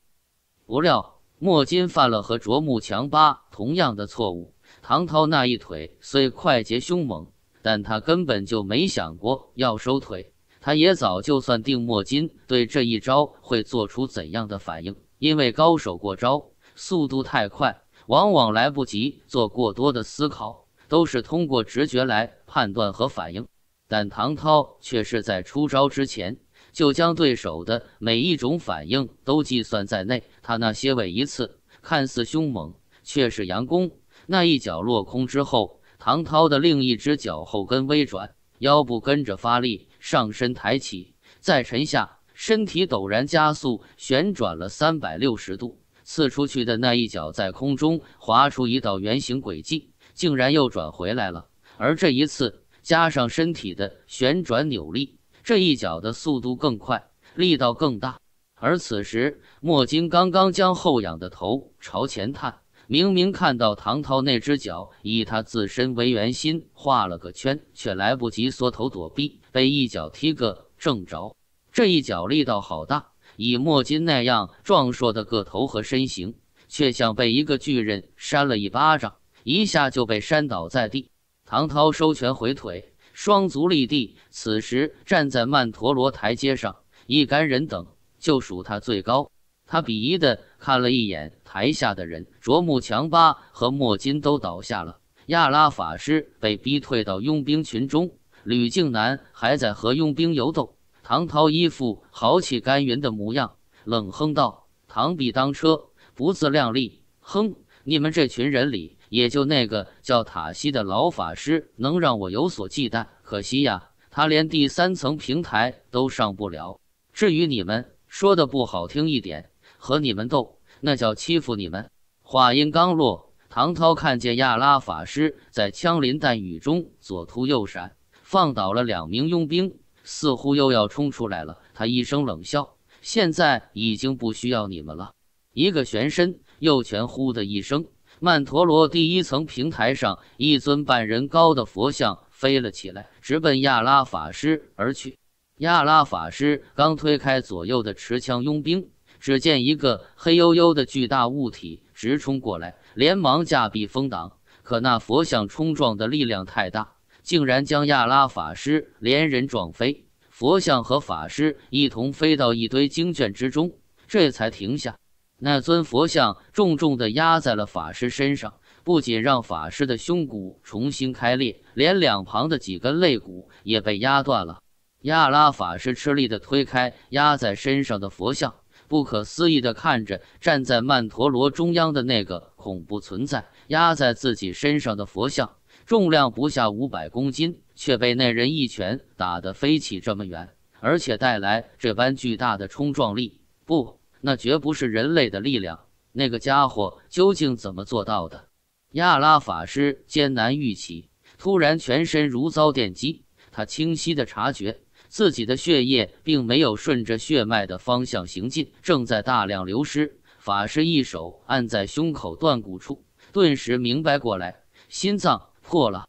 不料莫金犯了和卓木强巴同样的错误，唐涛那一腿虽快捷凶猛，但他根本就没想过要收腿。他也早就算定莫金对这一招会做出怎样的反应，因为高手过招速度太快，往往来不及做过多的思考，都是通过直觉来判断和反应。但唐涛却是在出招之前就将对手的每一种反应都计算在内。他那些位一次看似凶猛，却是佯攻。那一脚落空之后，唐涛的另一只脚后跟微转，腰部跟着发力。上身抬起，再沉下，身体陡然加速旋转了三百六十度，刺出去的那一脚在空中划出一道圆形轨迹，竟然又转回来了。而这一次，加上身体的旋转扭力，这一脚的速度更快，力道更大。而此时，墨金刚刚将后仰的头朝前探，明明看到唐涛那只脚以他自身为圆心画了个圈，却来不及缩头躲避。被一脚踢个正着，这一脚力道好大。以莫金那样壮硕的个头和身形，却像被一个巨人扇了一巴掌，一下就被扇倒在地。唐涛收拳回腿，双足立地。此时站在曼陀罗台阶上，一干人等就数他最高。他鄙夷的看了一眼台下的人，卓木强巴和莫金都倒下了，亚拉法师被逼退到佣兵群中。吕靖南还在和佣兵游斗，唐涛一副豪气干云的模样，冷哼道：“螳臂当车，不自量力。”哼，你们这群人里，也就那个叫塔西的老法师能让我有所忌惮。可惜呀，他连第三层平台都上不了。至于你们，说的不好听一点，和你们斗那叫欺负你们。话音刚落，唐涛看见亚拉法师在枪林弹雨中左突右闪。放倒了两名佣兵，似乎又要冲出来了。他一声冷笑：“现在已经不需要你们了。”一个旋身，右拳呼的一声，曼陀罗第一层平台上一尊半人高的佛像飞了起来，直奔亚拉法师而去。亚拉法师刚推开左右的持枪佣兵，只见一个黑黝黝的巨大物体直冲过来，连忙架臂封挡，可那佛像冲撞的力量太大。竟然将亚拉法师连人撞飞，佛像和法师一同飞到一堆经卷之中，这才停下。那尊佛像重重地压在了法师身上，不仅让法师的胸骨重新开裂，连两旁的几根肋骨也被压断了。亚拉法师吃力地推开压在身上的佛像，不可思议地看着站在曼陀罗中央的那个恐怖存在，压在自己身上的佛像。重量不下五百公斤，却被那人一拳打得飞起这么远，而且带来这般巨大的冲撞力。不，那绝不是人类的力量。那个家伙究竟怎么做到的？亚拉法师艰难欲起，突然全身如遭电击。他清晰地察觉自己的血液并没有顺着血脉的方向行进，正在大量流失。法师一手按在胸口断骨处，顿时明白过来，心脏。破了，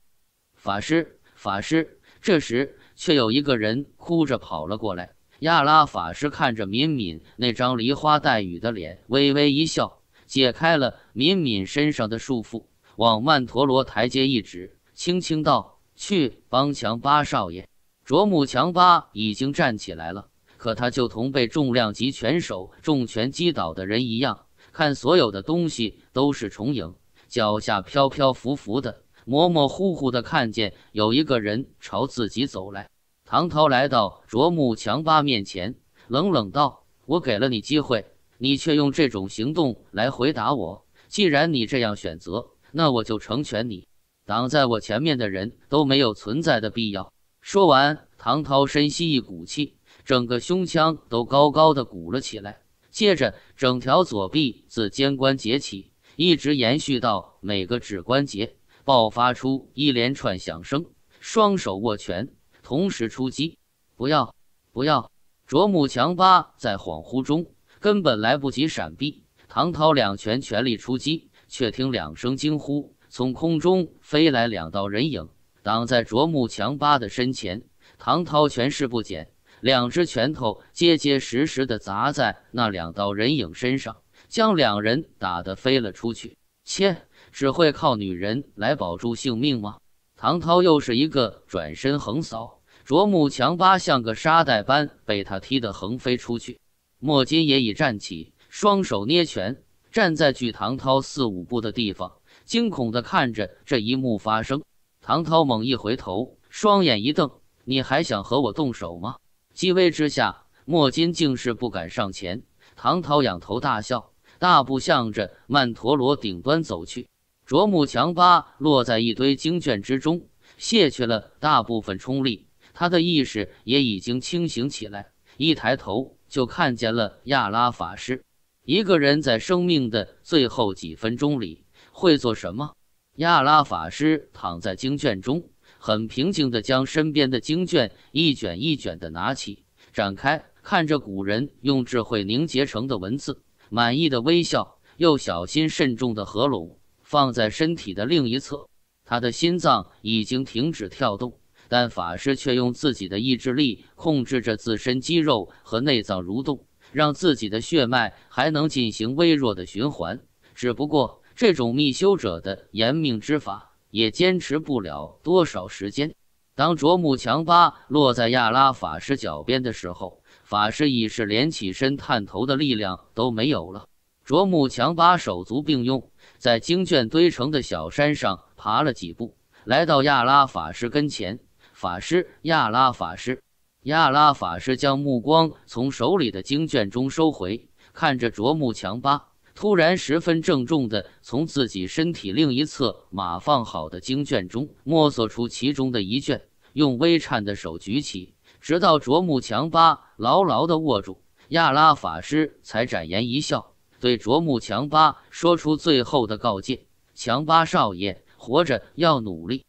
法师，法师！这时，却有一个人哭着跑了过来。亚拉法师看着敏敏那张梨花带雨的脸，微微一笑，解开了敏敏身上的束缚，往曼陀罗台阶一指，轻轻道：“去帮强巴少爷。”卓木强巴已经站起来了，可他就同被重量级拳手重拳击倒的人一样，看所有的东西都是重影，脚下飘飘浮浮的。模模糊糊地看见有一个人朝自己走来，唐涛来到卓木强巴面前，冷冷道：“我给了你机会，你却用这种行动来回答我。既然你这样选择，那我就成全你。挡在我前面的人都没有存在的必要。”说完，唐涛深吸一股气，整个胸腔都高高的鼓了起来，接着整条左臂自肩关节起，一直延续到每个指关节。爆发出一连串响声，双手握拳，同时出击。不要，不要！卓木强巴在恍惚中根本来不及闪避，唐涛两拳全力出击，却听两声惊呼，从空中飞来两道人影，挡在卓木强巴的身前。唐涛拳势不减，两只拳头结结实实的砸在那两道人影身上，将两人打得飞了出去。切！只会靠女人来保住性命吗？唐涛又是一个转身横扫，卓木强巴像个沙袋般被他踢得横飞出去。莫金也已站起，双手捏拳，站在距唐涛四五步的地方，惊恐地看着这一幕发生。唐涛猛一回头，双眼一瞪：“你还想和我动手吗？”继位之下，莫金竟是不敢上前。唐涛仰头大笑，大步向着曼陀罗顶端走去。卓木强巴落在一堆经卷之中，卸去了大部分冲力，他的意识也已经清醒起来。一抬头就看见了亚拉法师。一个人在生命的最后几分钟里会做什么？亚拉法师躺在经卷中，很平静地将身边的经卷一卷一卷地拿起、展开，看着古人用智慧凝结成的文字，满意的微笑，又小心慎重地合拢。放在身体的另一侧，他的心脏已经停止跳动，但法师却用自己的意志力控制着自身肌肉和内脏蠕动，让自己的血脉还能进行微弱的循环。只不过，这种密修者的延命之法也坚持不了多少时间。当卓木强巴落在亚拉法师脚边的时候，法师已是连起身探头的力量都没有了。卓木强巴手足并用，在经卷堆成的小山上爬了几步，来到亚拉法师跟前。法师，亚拉法师，亚拉法师将目光从手里的经卷中收回，看着卓木强巴，突然十分郑重地从自己身体另一侧码放好的经卷中摸索出其中的一卷，用微颤的手举起，直到卓木强巴牢牢地握住，亚拉法师才展颜一笑。对啄木强巴说出最后的告诫：“强巴少爷，活着要努力。”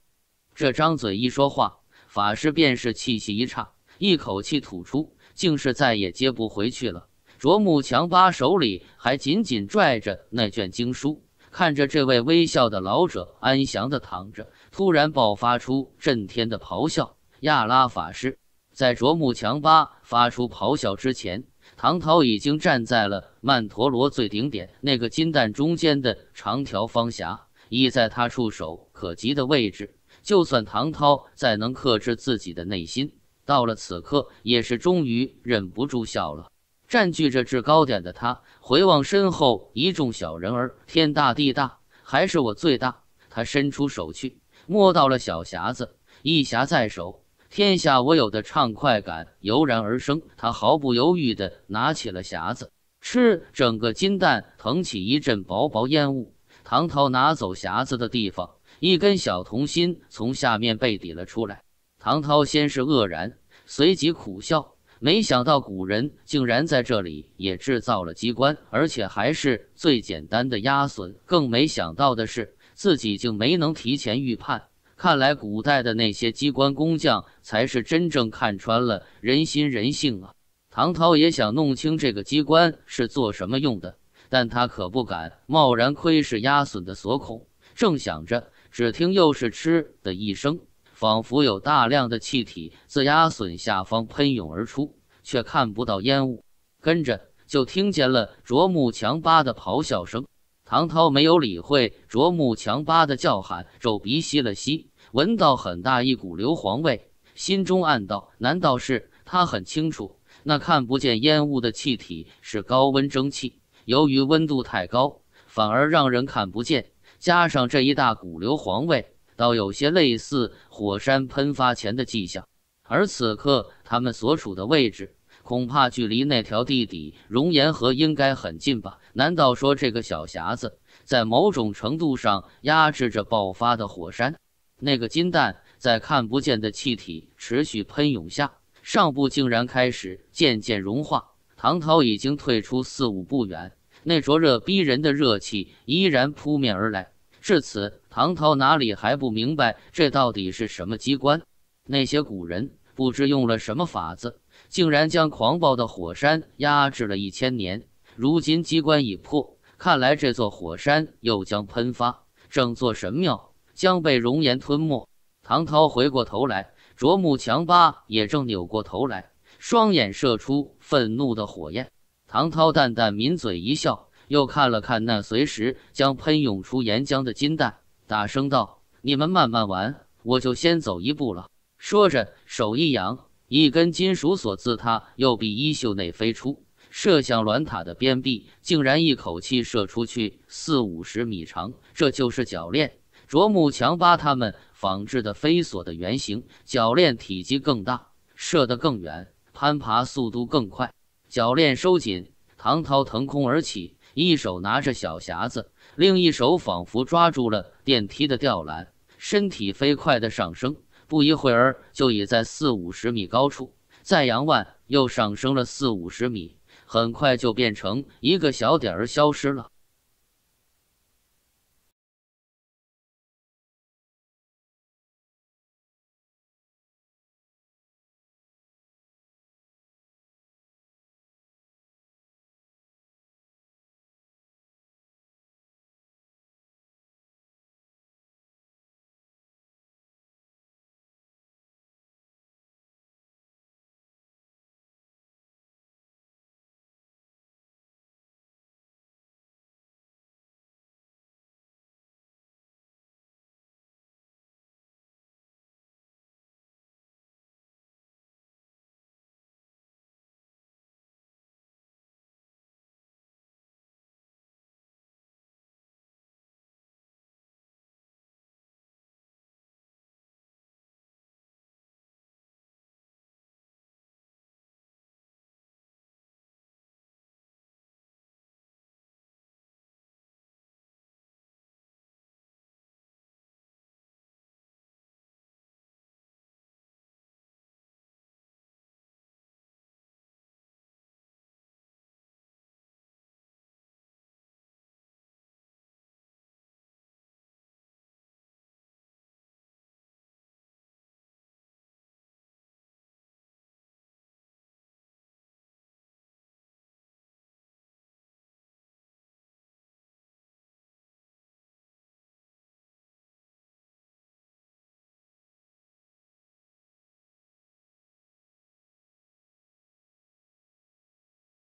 这张嘴一说话，法师便是气息一差，一口气吐出，竟是再也接不回去了。啄木强巴手里还紧紧拽着那卷经书，看着这位微笑的老者安详的躺着，突然爆发出震天的咆哮。亚拉法师在啄木强巴发出咆哮之前。唐涛已经站在了曼陀罗最顶点那个金蛋中间的长条方匣，已在他触手可及的位置。就算唐涛再能克制自己的内心，到了此刻也是终于忍不住笑了。占据着制高点的他，回望身后一众小人儿，天大地大，还是我最大。他伸出手去，摸到了小匣子，一匣在手。天下我有的畅快感油然而生，他毫不犹豫地拿起了匣子，吃整个金蛋，腾起一阵薄薄烟雾。唐涛拿走匣子的地方，一根小铜芯从下面被抵了出来。唐涛先是愕然，随即苦笑，没想到古人竟然在这里也制造了机关，而且还是最简单的压损。更没想到的是，自己竟没能提前预判。看来，古代的那些机关工匠才是真正看穿了人心人性啊！唐涛也想弄清这个机关是做什么用的，但他可不敢贸然窥视鸭隼的锁孔。正想着，只听又是“嗤”的一声，仿佛有大量的气体自鸭隼下方喷涌而出，却看不到烟雾。跟着就听见了啄木强巴的咆哮声。唐涛没有理会卓木强巴的叫喊，皱鼻吸了吸，闻到很大一股硫磺味，心中暗道：难道是他很清楚，那看不见烟雾的气体是高温蒸汽？由于温度太高，反而让人看不见，加上这一大股硫磺味，倒有些类似火山喷发前的迹象。而此刻他们所处的位置。恐怕距离那条地底熔岩河应该很近吧？难道说这个小匣子在某种程度上压制着爆发的火山？那个金蛋在看不见的气体持续喷涌下，上部竟然开始渐渐融化。唐涛已经退出四五步远，那灼热逼人的热气依然扑面而来。至此，唐涛哪里还不明白这到底是什么机关？那些古人不知用了什么法子。竟然将狂暴的火山压制了一千年，如今机关已破，看来这座火山又将喷发，整座神庙将被熔岩吞没。唐涛回过头来，卓木强巴也正扭过头来，双眼射出愤怒的火焰。唐涛淡淡抿嘴一笑，又看了看那随时将喷涌出岩浆的金蛋，大声道：“你们慢慢玩，我就先走一步了。”说着，手一扬。一根金属锁自他右臂衣袖内飞出，射向卵塔的边壁，竟然一口气射出去四五十米长。这就是铰链，卓木强巴他们仿制的飞索的原型。铰链体积更大，射得更远，攀爬速度更快。铰链收紧，唐涛腾空而起，一手拿着小匣子，另一手仿佛抓住了电梯的吊篮，身体飞快的上升。不一会儿，就已在四五十米高处，在仰万又上升了四五十米，很快就变成一个小点儿，消失了。